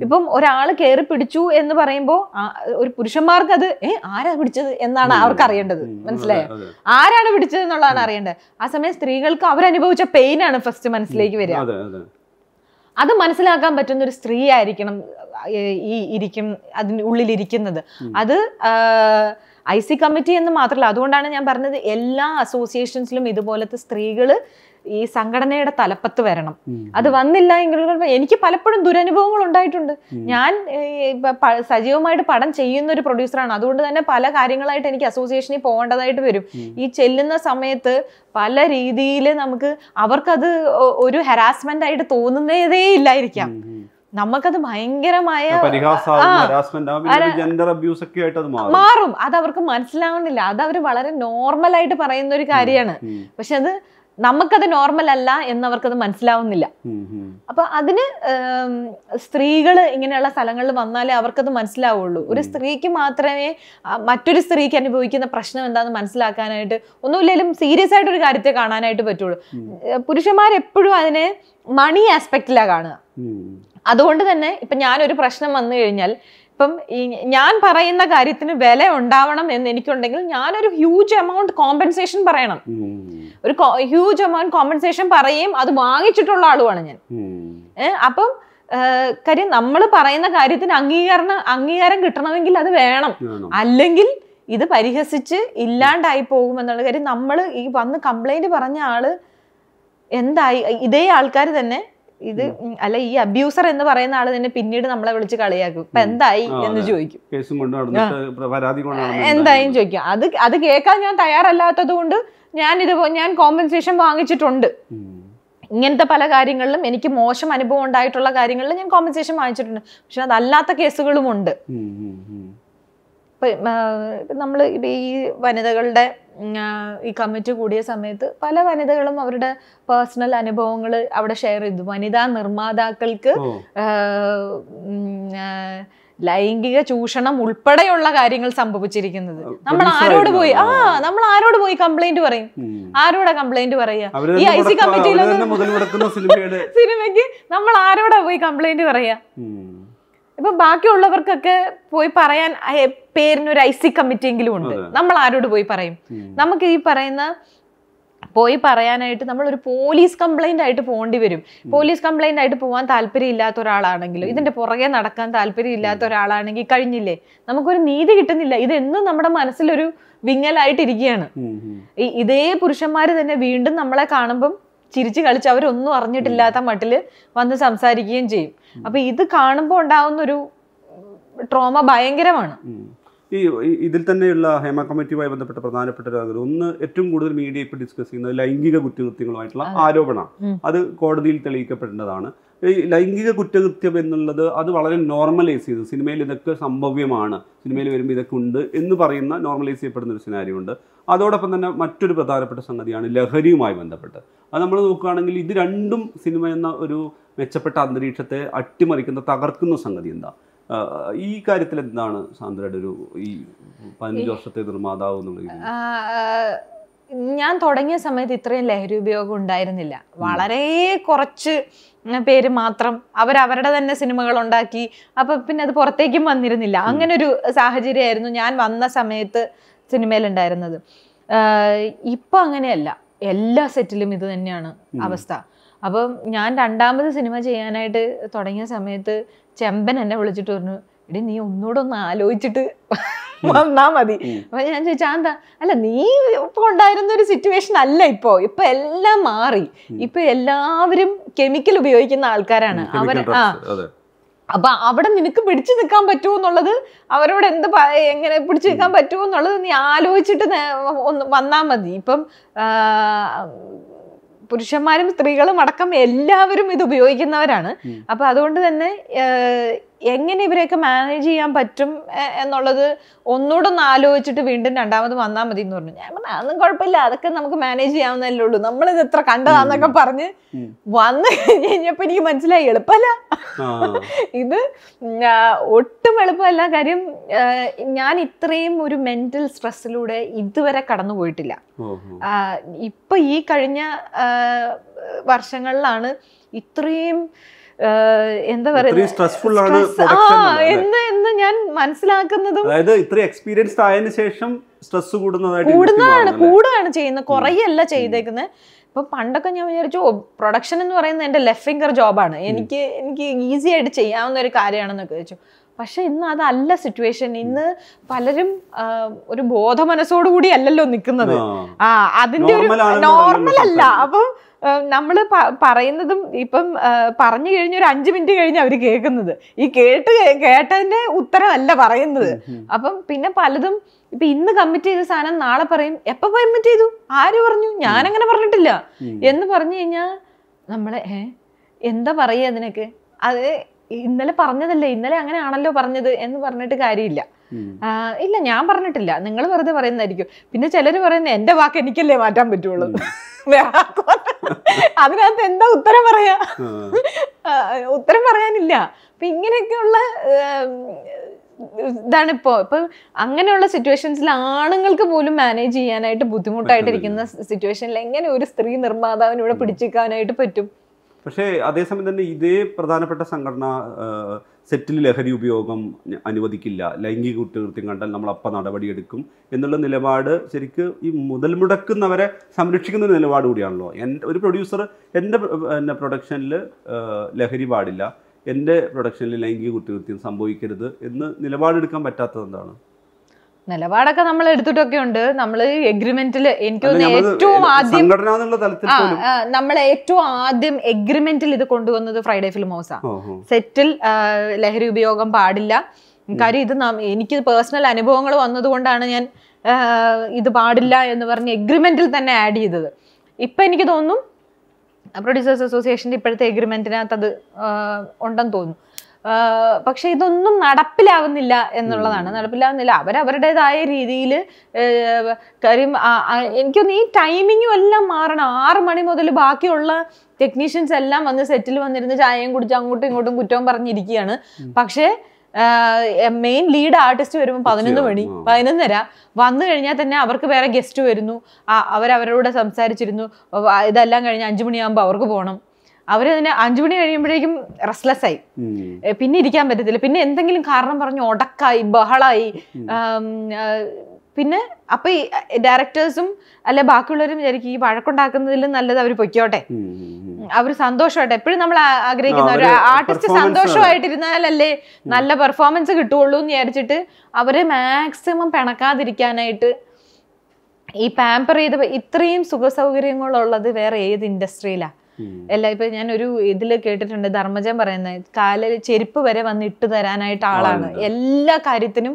ഇപ്പം ഒരാൾ കയറി പിടിച്ചു എന്ന് പറയുമ്പോൾ ഒരു പുരുഷന്മാർക്ക് അത് ഏ ആരാ പിടിച്ചത് എന്നാണ് അവർക്ക് അറിയേണ്ടത് മനസ്സിലായോ ആരാണ് പിടിച്ചത് എന്നുള്ളതാണ് അറിയേണ്ടത് ആ സമയം സ്ത്രീകൾക്ക് അവരനുഭവിച്ച പെയിനാണ് ഫസ്റ്റ് മനസ്സിലേക്ക് വരിക അത് മനസ്സിലാക്കാൻ പറ്റുന്ന ഒരു സ്ത്രീ ആയിരിക്കണം ഈ ഇരിക്കും അതിന് ഉള്ളിലിരിക്കുന്നത് അത് ഐ സി കമ്മിറ്റി എന്ന് മാത്രമല്ല അതുകൊണ്ടാണ് ഞാൻ പറഞ്ഞത് എല്ലാ അസോസിയേഷൻസിലും ഇതുപോലത്തെ സ്ത്രീകൾ ഈ സംഘടനയുടെ തലപ്പത്ത് വരണം അത് വന്നില്ല എങ്കിൽ എനിക്ക് പലപ്പോഴും ദുരനുഭവങ്ങൾ ഉണ്ടായിട്ടുണ്ട് ഞാൻ സജീവമായിട്ട് പടം ചെയ്യുന്ന ഒരു പ്രൊഡ്യൂസറാണ് അതുകൊണ്ട് തന്നെ പല കാര്യങ്ങളായിട്ട് എനിക്ക് അസോസിയേഷനിൽ പോകേണ്ടതായിട്ട് വരും ഈ ചെല്ലുന്ന സമയത്ത് പല രീതിയിൽ നമുക്ക് അവർക്കത് ഒരു ഹരാസ്മെന്റ് ആയിട്ട് തോന്നുന്നതേ ഇല്ലായിരിക്കാം നമുക്കത് ഭയങ്കരമായ മാറും അത് അവർക്ക് മനസ്സിലാവുന്നില്ല അത് അവർ വളരെ നോർമൽ ആയിട്ട് പറയുന്ന ഒരു കാര്യമാണ് പക്ഷെ അത് നമുക്കത് നോർമൽ അല്ല എന്നവർക്കത് മനസ്സിലാവുന്നില്ല അപ്പൊ അതിന് സ്ത്രീകൾ ഇങ്ങനെയുള്ള സ്ഥലങ്ങളിൽ വന്നാലേ അവർക്കത് മനസ്സിലാവുള്ളൂ ഒരു സ്ത്രീക്ക് മാത്രമേ മറ്റൊരു സ്ത്രീക്ക് അനുഭവിക്കുന്ന പ്രശ്നം എന്താണെന്ന് മനസ്സിലാക്കാനായിട്ട് ഒന്നുമില്ലെങ്കിലും സീരിയസ് ആയിട്ട് ഒരു കാര്യത്തെ കാണാനായിട്ട് പറ്റുള്ളൂ പുരുഷന്മാരെപ്പോഴും അതിനെ മണി ആസ്പെക്റ്റിലാണ് കാണുക അതുകൊണ്ട് തന്നെ ഇപ്പം ഞാനൊരു പ്രശ്നം വന്നു കഴിഞ്ഞാൽ ഇപ്പം ഞാൻ പറയുന്ന കാര്യത്തിന് വില ഉണ്ടാവണം എന്ന് എനിക്കുണ്ടെങ്കിൽ ഞാനൊരു ഹ്യൂജ് എമൗണ്ട് കോമ്പൻസേഷൻ പറയണം ഒരു ഹ്യൂജ് എമൗണ്ട് കോമ്പൻസേഷൻ പറയുകയും അത് വാങ്ങിച്ചിട്ടുള്ള ആളുമാണ് ഞാൻ അപ്പം കാര്യം നമ്മൾ പറയുന്ന കാര്യത്തിന് അംഗീകരണം അംഗീകാരം കിട്ടണമെങ്കിൽ അത് വേണം അല്ലെങ്കിൽ ഇത് പരിഹസിച്ച് ഇല്ലാണ്ടായി പോകും എന്നുള്ള കാര്യം നമ്മൾ ഈ വന്ന് കംപ്ലൈന്റ് പറഞ്ഞ ആള് എന്തായി ഇതേ ആൾക്കാർ തന്നെ ഇത് അല്ല ഈ അബ്യൂസർ എന്ന് പറയുന്ന ആള് തന്നെ പിന്നീട് നമ്മളെ വിളിച്ച് കളിയാക്കും ഇപ്പൊ എന്തായി എന്ന് ചോദിക്കും എന്തായും ചോദിക്കും അത് അത് കേൾക്കാൻ ഞാൻ തയ്യാറല്ലാത്തത് കൊണ്ട് ഞാൻ ഇത് ഞാൻ കോമ്പൻസേഷൻ വാങ്ങിച്ചിട്ടുണ്ട് ഇങ്ങനത്തെ പല കാര്യങ്ങളിലും എനിക്ക് മോശം അനുഭവം ഉണ്ടായിട്ടുള്ള കാര്യങ്ങളിൽ ഞാൻ കോമ്പൻസേഷൻ വാങ്ങിച്ചിട്ടുണ്ട് പക്ഷെ അതല്ലാത്ത ഉണ്ട് നമ്മൾ ഈ വനിതകളുടെ ഈ കമ്മിറ്റി കൂടിയ സമയത്ത് പല വനിതകളും അവരുടെ പേഴ്സണൽ അനുഭവങ്ങൾ അവിടെ ഷെയർ ചെയ്തു വനിതാ നിർമ്മാതാക്കൾക്ക് ലൈംഗിക ചൂഷണം ഉൾപ്പെടെയുള്ള കാര്യങ്ങൾ സംഭവിച്ചിരിക്കുന്നത് നമ്മൾ ആരോട് പോയി ആ നമ്മൾ ആരോട് പോയി കംപ്ലൈന്റ് പറയും ആരോടാ കംപ്ലൈന്റ് പറയാ ഈ ഐ സി കമ്മിറ്റിയിലൊന്നും സിനിമയ്ക്ക് നമ്മൾ ആരോടാ പോയി കംപ്ലൈന്റ് പറയാ ഇപ്പൊ ബാക്കിയുള്ളവർക്കൊക്കെ പോയി പറയാൻ പേരിന് ഒരു ഐ സി കമ്മിറ്റി എങ്കിലും ഉണ്ട് നമ്മൾ ആരോട് പോയി പറയും നമുക്ക് ഈ പറയുന്ന പോയി പറയാനായിട്ട് നമ്മൾ ഒരു പോലീസ് കംപ്ലൈന്റ് ആയിട്ട് പോകേണ്ടി വരും പോലീസ് കംപ്ലൈന്റ് ആയിട്ട് പോകാൻ താല്പര്യം ഇല്ലാത്ത ഒരാളാണെങ്കിലും ഇതിന്റെ പുറകെ നടക്കാൻ താല്പര്യം ഇല്ലാത്ത ഒരാളാണെങ്കിൽ കഴിഞ്ഞില്ലേ നമുക്കൊരു നീതി കിട്ടുന്നില്ല ഇതെന്നും നമ്മുടെ മനസ്സിലൊരു വിങ്ങലായിട്ടിരിക്കുകയാണ് ഇതേ പുരുഷന്മാർ തന്നെ വീണ്ടും നമ്മളെ കാണുമ്പം ചിരിച്ച് കളിച്ച് അവരൊന്നും അറിഞ്ഞിട്ടില്ലാത്ത മട്ടിൽ വന്ന് സംസാരിക്കുകയും ചെയ്യും അപ്പൊ ഇത് കാണുമ്പോൾ ഉണ്ടാവുന്ന ഒരു ട്രോമ ഭയങ്കരമാണ് ഈ ഇതിൽ തന്നെയുള്ള ഹേമ കമ്മിറ്റിയുമായി ബന്ധപ്പെട്ട പ്രധാനപ്പെട്ട കാര്യങ്ങൾ ഒന്ന് ഏറ്റവും കൂടുതൽ മീഡിയ ഇപ്പൊ ഡിസ്കസ് ചെയ്യുന്നത് ലൈംഗിക കുറ്റകൃത്യങ്ങളുമായിട്ടുള്ള ആരോപണം അത് കോടതിയിൽ തെളിയിക്കപ്പെടേണ്ടതാണ് ഈ ലൈംഗിക കുറ്റകൃത്യം എന്നുള്ളത് അത് വളരെ നോർമലൈസ് ചെയ്തു സിനിമയിൽ ഇതൊക്കെ സംഭവ്യമാണ് സിനിമയിൽ വരുമ്പോൾ ഇതൊക്കെ ഉണ്ട് എന്ന് പറയുന്ന നോർമലൈസ് ചെയ്യപ്പെടുന്ന ഒരു സിനാരിയോ ഉണ്ട് അതോടൊപ്പം തന്നെ മറ്റൊരു പ്രധാനപ്പെട്ട സംഗതിയാണ് ലഹരിയുമായി ബന്ധപ്പെട്ട് അത് നമ്മൾ നോക്കുകയാണെങ്കിൽ ഇത് രണ്ടും സിനിമ എന്ന ഒരു മെച്ചപ്പെട്ട അന്തരീക്ഷത്തെ അട്ടിമറിക്കുന്ന തകർക്കുന്ന സംഗതി എന്താ ഈ കാര്യത്തിൽ എന്താണ് സാന്ദ്രയുടെ ഒരു ഈ പതിനഞ്ച് വർഷത്തെ നിർമ്മാതാവ് എന്നുള്ള ഞാൻ തുടങ്ങിയ സമയത്ത് ഇത്രയും ലഹരി ഉപയോഗം ഉണ്ടായിരുന്നില്ല വളരെ കുറച്ച് പേര് മാത്രം അവർ അവരുടെ തന്നെ സിനിമകൾ ഉണ്ടാക്കി അപ്പൊ പിന്നെ അത് പുറത്തേക്കും വന്നിരുന്നില്ല അങ്ങനെ ഒരു സാഹചര്യമായിരുന്നു ഞാൻ വന്ന സമയത്ത് സിനിമയിലുണ്ടായിരുന്നത് ഇപ്പൊ അങ്ങനെയല്ല എല്ലാ സെറ്റിലും ഇത് തന്നെയാണ് അവസ്ഥ അപ്പം ഞാൻ രണ്ടാമത് സിനിമ ചെയ്യാനായിട്ട് തുടങ്ങിയ സമയത്ത് ചെമ്പൻ എന്നെ വിളിച്ചിട്ട് പറഞ്ഞു എടി നീ ഒന്നുകൂടെ ഒന്ന് ആലോചിച്ചിട്ട് വന്നാ മതി അപ്പൊ ഞാൻ ചോദിച്ചാ എന്താ അല്ല നീ ഇപ്പൊ ഉണ്ടായിരുന്ന ഒരു സിറ്റുവേഷൻ അല്ല ഇപ്പോ ഇപ്പൊ എല്ലാം മാറി ഇപ്പൊ എല്ലാവരും കെമിക്കൽ ഉപയോഗിക്കുന്ന ആൾക്കാരാണ് അവർ ആ അപ്പൊ അവിടെ നിനക്ക് പിടിച്ചു നിൽക്കാൻ പറ്റുമോ എന്നുള്ളത് അവരോട് എന്ത് എങ്ങനെ പിടിച്ചു നിൽക്കാൻ പറ്റുമോ എന്നുള്ളത് നീ ആലോചിച്ചിട്ട് ഒന്ന് വന്നാ മതി ഇപ്പം പുരുഷന്മാരും സ്ത്രീകളും അടക്കം എല്ലാവരും ഇത് ഉപയോഗിക്കുന്നവരാണ് അപ്പൊ അതുകൊണ്ട് തന്നെ എങ്ങനെ ഇവരെയൊക്കെ മാനേജ് ചെയ്യാൻ പറ്റും എന്നുള്ളത് ഒന്നുകൂടെ ഒന്ന് ആലോചിച്ചിട്ട് വീണ്ടും രണ്ടാമത് വന്നാൽ മതി എന്ന് പറഞ്ഞു ഞാൻ പറഞ്ഞു അതൊന്നും കുഴപ്പമില്ല അതൊക്കെ നമുക്ക് മാനേജ് ചെയ്യാവുന്നല്ലേ ഉള്ളൂ നമ്മളിത് എത്ര കണ്ടതാന്നൊക്കെ പറഞ്ഞ് വന്നു കഴിഞ്ഞപ്പോ എനിക്ക് മനസ്സിലായി എളുപ്പമല്ല ഇത് ഒട്ടും എളുപ്പമല്ല കാര്യം ഞാൻ ഇത്രയും ഒരു മെന്റൽ സ്ട്രെസ്സിലൂടെ ഇതുവരെ കടന്നു പോയിട്ടില്ല ഇപ്പൊ ഈ കഴിഞ്ഞ വർഷങ്ങളിലാണ് ഇത്രയും എന്താ പറയുക ആ എന്ന് എന്ന് ഞാൻ മനസ്സിലാക്കുന്നതും അതായത് ഇത്ര എക്സ്പീരിയൻസ് ആയതിനു ശേഷം സ്ട്രെസ് കൂടുന്നതായിട്ട് കൂടുന്നതാണ് കൂടുകയാണ് ചെയ്യുന്നത് കുറയല്ല ചെയ്തേക്കുന്നത് ഇപ്പൊ പണ്ടൊക്കെ ഞാൻ വിചാരിച്ചു പ്രൊഡക്ഷൻ എന്ന് പറയുന്നത് എന്റെ ലെഫ്റ്റ് ഫിംഗർ ജോബാണ് എനിക്ക് എനിക്ക് ഈസി ആയിട്ട് ചെയ്യാവുന്ന ഒരു കാര്യമാണെന്നൊക്കെ വെച്ചു പക്ഷെ ഇന്ന് അതല്ല സിറ്റുവേഷൻ ഇന്ന് പലരും ഒരു ബോധ കൂടി അല്ലല്ലോ നിൽക്കുന്നത് ആ അതിന്റെ ഒരു നോർമൽ അല്ല അപ്പം നമ്മൾ പറയുന്നതും ഇപ്പം പറഞ്ഞു കഴിഞ്ഞ ഒരു അഞ്ച് മിനിറ്റ് കഴിഞ്ഞ് അവർ കേൾക്കുന്നത് ഈ കേട്ട് കേട്ടതിന്റെ ഉത്തരമല്ല പറയുന്നത് അപ്പം പിന്നെ പലതും ഇപ്പൊ ഇന്ന് കമ്മിറ്റ് ചെയ്ത സാധനം നാളെ പറയും എപ്പോ കമ്മിറ്റ് ചെയ്തു ആര് പറഞ്ഞു ഞാൻ അങ്ങനെ പറഞ്ഞിട്ടില്ല എന്ന് പറഞ്ഞു കഴിഞ്ഞാൽ നമ്മളെ എന്താ പറയുക അതിനൊക്കെ അത് ഇന്നലെ പറഞ്ഞതല്ലേ ഇന്നലെ അങ്ങനെ ആണല്ലോ പറഞ്ഞത് എന്ന് പറഞ്ഞിട്ട് കാര്യമില്ല ഇല്ല ഞാൻ പറഞ്ഞിട്ടില്ല നിങ്ങൾ വെറുതെ പറയുന്നതായിരിക്കും പിന്നെ ചിലർ പറയുന്നത് എന്റെ വാക്ക് എനിക്കല്ലേ മാറ്റാൻ പറ്റുള്ളൂ അതിനകത്ത് എന്താ ഉത്തരം പറയാ ഉത്തരം പറയാനില്ല അപ്പൊ ഇങ്ങനെയൊക്കെയുള്ള ഇപ്പോ ഇപ്പൊ അങ്ങനെയുള്ള സിറ്റുവേഷൻസിൽ ആണുങ്ങൾക്ക് പോലും മാനേജ് ചെയ്യാനായിട്ട് ബുദ്ധിമുട്ടായിട്ടിരിക്കുന്ന സിറ്റുവേഷനിൽ എങ്ങനെ ഒരു സ്ത്രീ നിർമ്മാതാവിന് ഇവിടെ പിടിച്ചേക്കാനായിട്ട് പറ്റും പക്ഷേ അതേസമയം തന്നെ ഇതേ പ്രധാനപ്പെട്ട സംഘടന സെറ്റിൽ ലഹരി ഉപയോഗം അനുവദിക്കില്ല ലൈംഗിക കുറ്റകൃത്യം കണ്ടാൽ നമ്മൾ അപ്പം നടപടിയെടുക്കും എന്നുള്ള നിലപാട് ശരിക്ക് ഈ മുതൽ മുടക്കുന്നവരെ സംരക്ഷിക്കുന്ന നിലപാട് കൂടിയാണല്ലോ എൻ്റെ ഒരു പ്രൊഡ്യൂസർ എൻ്റെ എൻ്റെ പ്രൊഡക്ഷനിൽ ലഹരി പാടില്ല എൻ്റെ പ്രൊഡക്ഷനിൽ ലൈംഗിക കുറ്റകൃത്യം സംഭവിക്കരുത് എന്ന് നിലപാടെടുക്കാൻ പറ്റാത്തത് എന്താണ് നിലപാടൊക്കെ നമ്മൾ എടുത്തിട്ടൊക്കെ ഉണ്ട് നമ്മൾ എഗ്രിമെന്റിൽ എനിക്ക് ഏറ്റവും ആദ്യം നമ്മൾ ഏറ്റവും ആദ്യം എഗ്രിമെന്റിൽ ഇത് കൊണ്ടുവന്നത് ഫ്രൈഡേ ഫിലിം ഹൗസാ സെറ്റിൽ ലഹരി ഉപയോഗം പാടില്ല കാര്യം ഇത് എനിക്ക് പേഴ്സണൽ അനുഭവങ്ങൾ വന്നതുകൊണ്ടാണ് ഞാൻ ഇത് പാടില്ല എന്ന് പറഞ്ഞ് എഗ്രിമെന്റിൽ തന്നെ ആഡ് ചെയ്തത് ഇപ്പൊ എനിക്ക് തോന്നുന്നു പ്രൊഡ്യൂസേഴ്സ് അസോസിയേഷന്റെ ഇപ്പോഴത്തെ എഗ്രിമെന്റിനകത്ത് അത് ഉണ്ടെന്ന് തോന്നുന്നു പക്ഷെ ഇതൊന്നും നടപ്പിലാവുന്നില്ല എന്നുള്ളതാണ് നടപ്പിലാവുന്നില്ല അവരവരുടേതായ രീതിയിൽ കാര്യം എനിക്കൊന്ന് ഈ ടൈമിങ്ങും എല്ലാം മാറണം ആറ് മണി മുതൽ ബാക്കിയുള്ള ടെക്നീഷ്യൻസ് എല്ലാം വന്ന് സെറ്റിൽ വന്നിരുന്ന് ചായയും കുടിച്ച് അങ്ങോട്ടും ഇങ്ങോട്ടും കുറ്റവും പറഞ്ഞിരിക്കുകയാണ് പക്ഷേ മെയിൻ ലീഡ് ആർട്ടിസ്റ്റ് വരുമ്പോൾ പതിനൊന്ന് മണി പതിനൊന്നര വന്നു കഴിഞ്ഞാൽ തന്നെ അവർക്ക് വേറെ ഗസ്റ്റ് വരുന്നു അവരവരോട് സംസാരിച്ചിരുന്നു ഇതെല്ലാം കഴിഞ്ഞ് അഞ്ചു മണിയാകുമ്പോൾ അവർക്ക് പോകണം അവരതിന് അഞ്ചു മണി കഴിയുമ്പോഴേക്കും റെസ്ലെസ് ആയി പിന്നെ ഇരിക്കാൻ പറ്റത്തില്ല പിന്നെ എന്തെങ്കിലും കാരണം പറഞ്ഞു ഒടക്കായി ബഹളായി പിന്നെ അപ്പൊ ഈ ഡയറക്ടേഴ്സും അല്ലെ ബാക്കിയുള്ളവരും വിചാരിക്കും ഈ വഴക്കുണ്ടാക്കുന്നതിൽ നല്ലത് അവർ പൊയ്ക്കോട്ടെ അവർ സന്തോഷമായിട്ട് എപ്പോഴും നമ്മൾ ആഗ്രഹിക്കുന്ന ഒരു ആർട്ടിസ്റ്റ് സന്തോഷമായിട്ടിരുന്നാലല്ലേ നല്ല പെർഫോമൻസ് കിട്ടുള്ളൂ എന്ന് വിചാരിച്ചിട്ട് അവരെ മാക്സിമം പിണക്കാതിരിക്കാനായിട്ട് ഈ പാമ്പർ ചെയ്ത ഇത്രയും സൗകര്യങ്ങളുള്ളത് വേറെ ഏത് ഇൻഡസ്ട്രിയിലാണ് എല്ലാ ഇപ്പൊ ഞാൻ ഒരു ഇതില് കേട്ടിട്ടുണ്ട് ധർമ്മജൻ പറയുന്നത് കാലിൽ ചെരുപ്പ് വരെ വന്ന് ഇട്ട് തരാനായിട്ട് ആളാണ് എല്ലാ കാര്യത്തിനും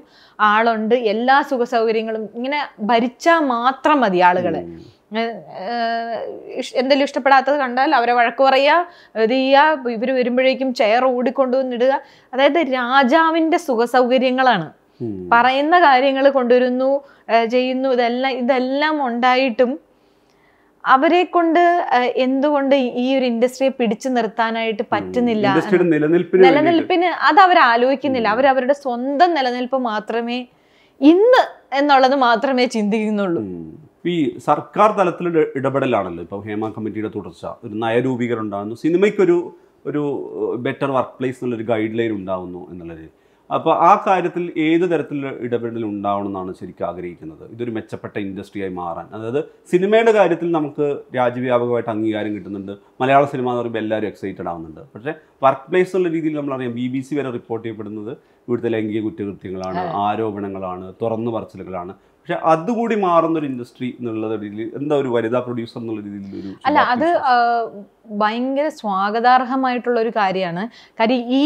ആളുണ്ട് എല്ലാ സുഖ സൗകര്യങ്ങളും ഇങ്ങനെ ഭരിച്ചാൽ മാത്രം മതി ആളുകളെ എന്തെങ്കിലും ഇഷ്ടപ്പെടാത്തത് കണ്ടാൽ അവരെ വഴക്ക് പറയുക ഇത് ചെയ്യുക ഇവർ വരുമ്പോഴേക്കും ചെയർ ഓടിക്കൊണ്ടുവന്നിടുക അതായത് രാജാവിൻ്റെ സുഖ സൗകര്യങ്ങളാണ് പറയുന്ന കാര്യങ്ങൾ കൊണ്ടുവരുന്നു ചെയ്യുന്നു ഇതെല്ലാം ഇതെല്ലാം ഉണ്ടായിട്ടും അവരെ കൊണ്ട് എന്തുകൊണ്ട് ഈ ഒരു ഇൻഡസ്ട്രിയെ പിടിച്ചു നിർത്താനായിട്ട് പറ്റുന്നില്ല നിലനിൽപ്പിന് അത് അവർ ആലോചിക്കുന്നില്ല അവർ അവരുടെ സ്വന്തം നിലനിൽപ്പ് മാത്രമേ ഇന്ന് എന്നുള്ളത് മാത്രമേ ചിന്തിക്കുന്നുള്ളൂ ഈ സർക്കാർ തലത്തിൽ ഇടപെടലാണല്ലോ ഇപ്പോൾ ഹേമ കമ്മിറ്റിയുടെ തുടർച്ച ഒരു നയരൂപീകരണം ഉണ്ടാകുന്നു സിനിമയ്ക്കൊരു ഒരു ബെറ്റർ വർക്ക് പ്ലേസ് എന്നുള്ളൊരു ഗൈഡ് ലൈൻ ഉണ്ടാകുന്നു എന്നുള്ളത് അപ്പോൾ ആ കാര്യത്തിൽ ഏത് തരത്തിലുള്ള ഇടപെടൽ എന്നാണ് ശരിക്കും ആഗ്രഹിക്കുന്നത് ഇതൊരു മെച്ചപ്പെട്ട ഇൻഡസ്ട്രിയായി മാറാൻ അതായത് സിനിമയുടെ കാര്യത്തിൽ നമുക്ക് രാജ്യവ്യാപകമായിട്ട് അംഗീകാരം കിട്ടുന്നുണ്ട് മലയാള സിനിമ എന്ന് പറയുമ്പോൾ എല്ലാവരും എക്സൈറ്റഡ് ആവുന്നുണ്ട് പക്ഷേ വർക്ക് പ്ലേസ് ഉള്ള രീതിയിൽ നമ്മളറിയാം ബി ബി സി വരെ റിപ്പോർട്ട് ചെയ്യപ്പെടുന്നത് ഇവിടുത്തെ ലൈംഗിക കുറ്റകൃത്യങ്ങളാണ് ആരോപണങ്ങളാണ് തുറന്നു പറച്ചിലുകളാണ് പക്ഷെ അതുകൂടി മാറുന്ന ഒരു ഇൻഡസ്ട്രി എന്നുള്ള രീതിയിൽ എന്താ ഒരു വനിതാ പ്രൊഡ്യൂസർ എന്നുള്ള രീതിയിൽ ഒരു അല്ല അത് ഭയങ്കര സ്വാഗതാർഹമായിട്ടുള്ള ഒരു കാര്യമാണ് കാര്യം ഈ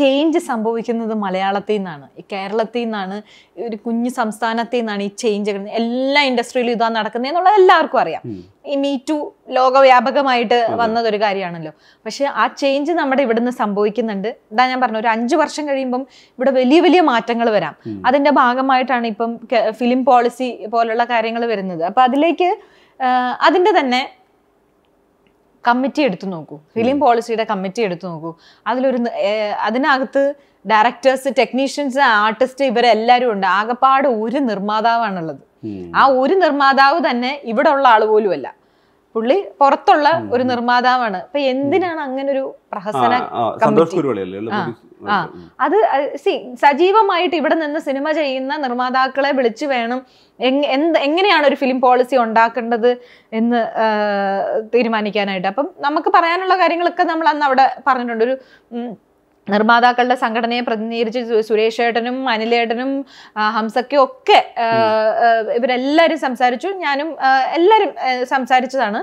ചേഞ്ച് സംഭവിക്കുന്നത് മലയാളത്തിൽ നിന്നാണ് കേരളത്തിൽ നിന്നാണ് ഒരു കുഞ്ഞു സംസ്ഥാനത്തിൽ നിന്നാണ് ഈ ചേഞ്ച് എല്ലാ ഇൻഡസ്ട്രിയിലും ഇതാ നടക്കുന്നത് എന്നുള്ളത് എല്ലാവർക്കും അറിയാം ഈ മീ ടു ലോകവ്യാപകമായിട്ട് വന്നതൊരു കാര്യമാണല്ലോ പക്ഷെ ആ ചേഞ്ച് നമ്മുടെ ഇവിടുന്ന് സംഭവിക്കുന്നുണ്ട് ഇതാ ഞാൻ പറഞ്ഞു ഒരു അഞ്ചു വർഷം കഴിയുമ്പം ഇവിടെ വലിയ വലിയ മാറ്റങ്ങൾ വരാം അതിന്റെ ഭാഗമായിട്ടാണ് ഇപ്പം ഫിലിം പോളിസി പോലുള്ള കാര്യങ്ങൾ വരുന്നത് അപ്പം അതിലേക്ക് അതിൻ്റെ തന്നെ കമ്മിറ്റി എടുത്തു നോക്കൂ ഫിലിം പോളിസിയുടെ കമ്മിറ്റി എടുത്തു നോക്കൂ അതിലൊരു അതിനകത്ത് ഡയറക്ടേഴ്സ് ടെക്നീഷ്യൻസ് ആർട്ടിസ്റ്റ് ഇവരെല്ലാവരും ഉണ്ട് ആകെപ്പാട് ഒരു നിർമ്മാതാവാണുള്ളത് ആ ഒരു നിർമ്മാതാവ് തന്നെ ഇവിടെ ഉള്ള ആൾ പോലുമല്ല പുള്ളി പുറത്തുള്ള ഒരു നിർമ്മാതാവാണ് അപ്പൊ എന്തിനാണ് അങ്ങനെ ഒരു പ്രഹസന ആ അത് സി സജീവമായിട്ട് ഇവിടെ നിന്ന് സിനിമ ചെയ്യുന്ന നിർമ്മാതാക്കളെ വിളിച്ചു വേണം എന്ത് എങ്ങനെയാണ് ഒരു ഫിലിം പോളിസി ഉണ്ടാക്കേണ്ടത് എന്ന് തീരുമാനിക്കാനായിട്ട് അപ്പം നമുക്ക് പറയാനുള്ള കാര്യങ്ങളൊക്കെ നമ്മൾ അന്ന് അവിടെ പറഞ്ഞിട്ടുണ്ട് ഒരു നിർമ്മാതാക്കളുടെ സംഘടനയെ പ്രതിനിധീകരിച്ച് സുരേഷ് ഏട്ടനും അനിലേട്ടനും ഹംസക്കും ഒക്കെ ഇവരെല്ലാവരും സംസാരിച്ചു ഞാനും എല്ലാവരും സംസാരിച്ചതാണ്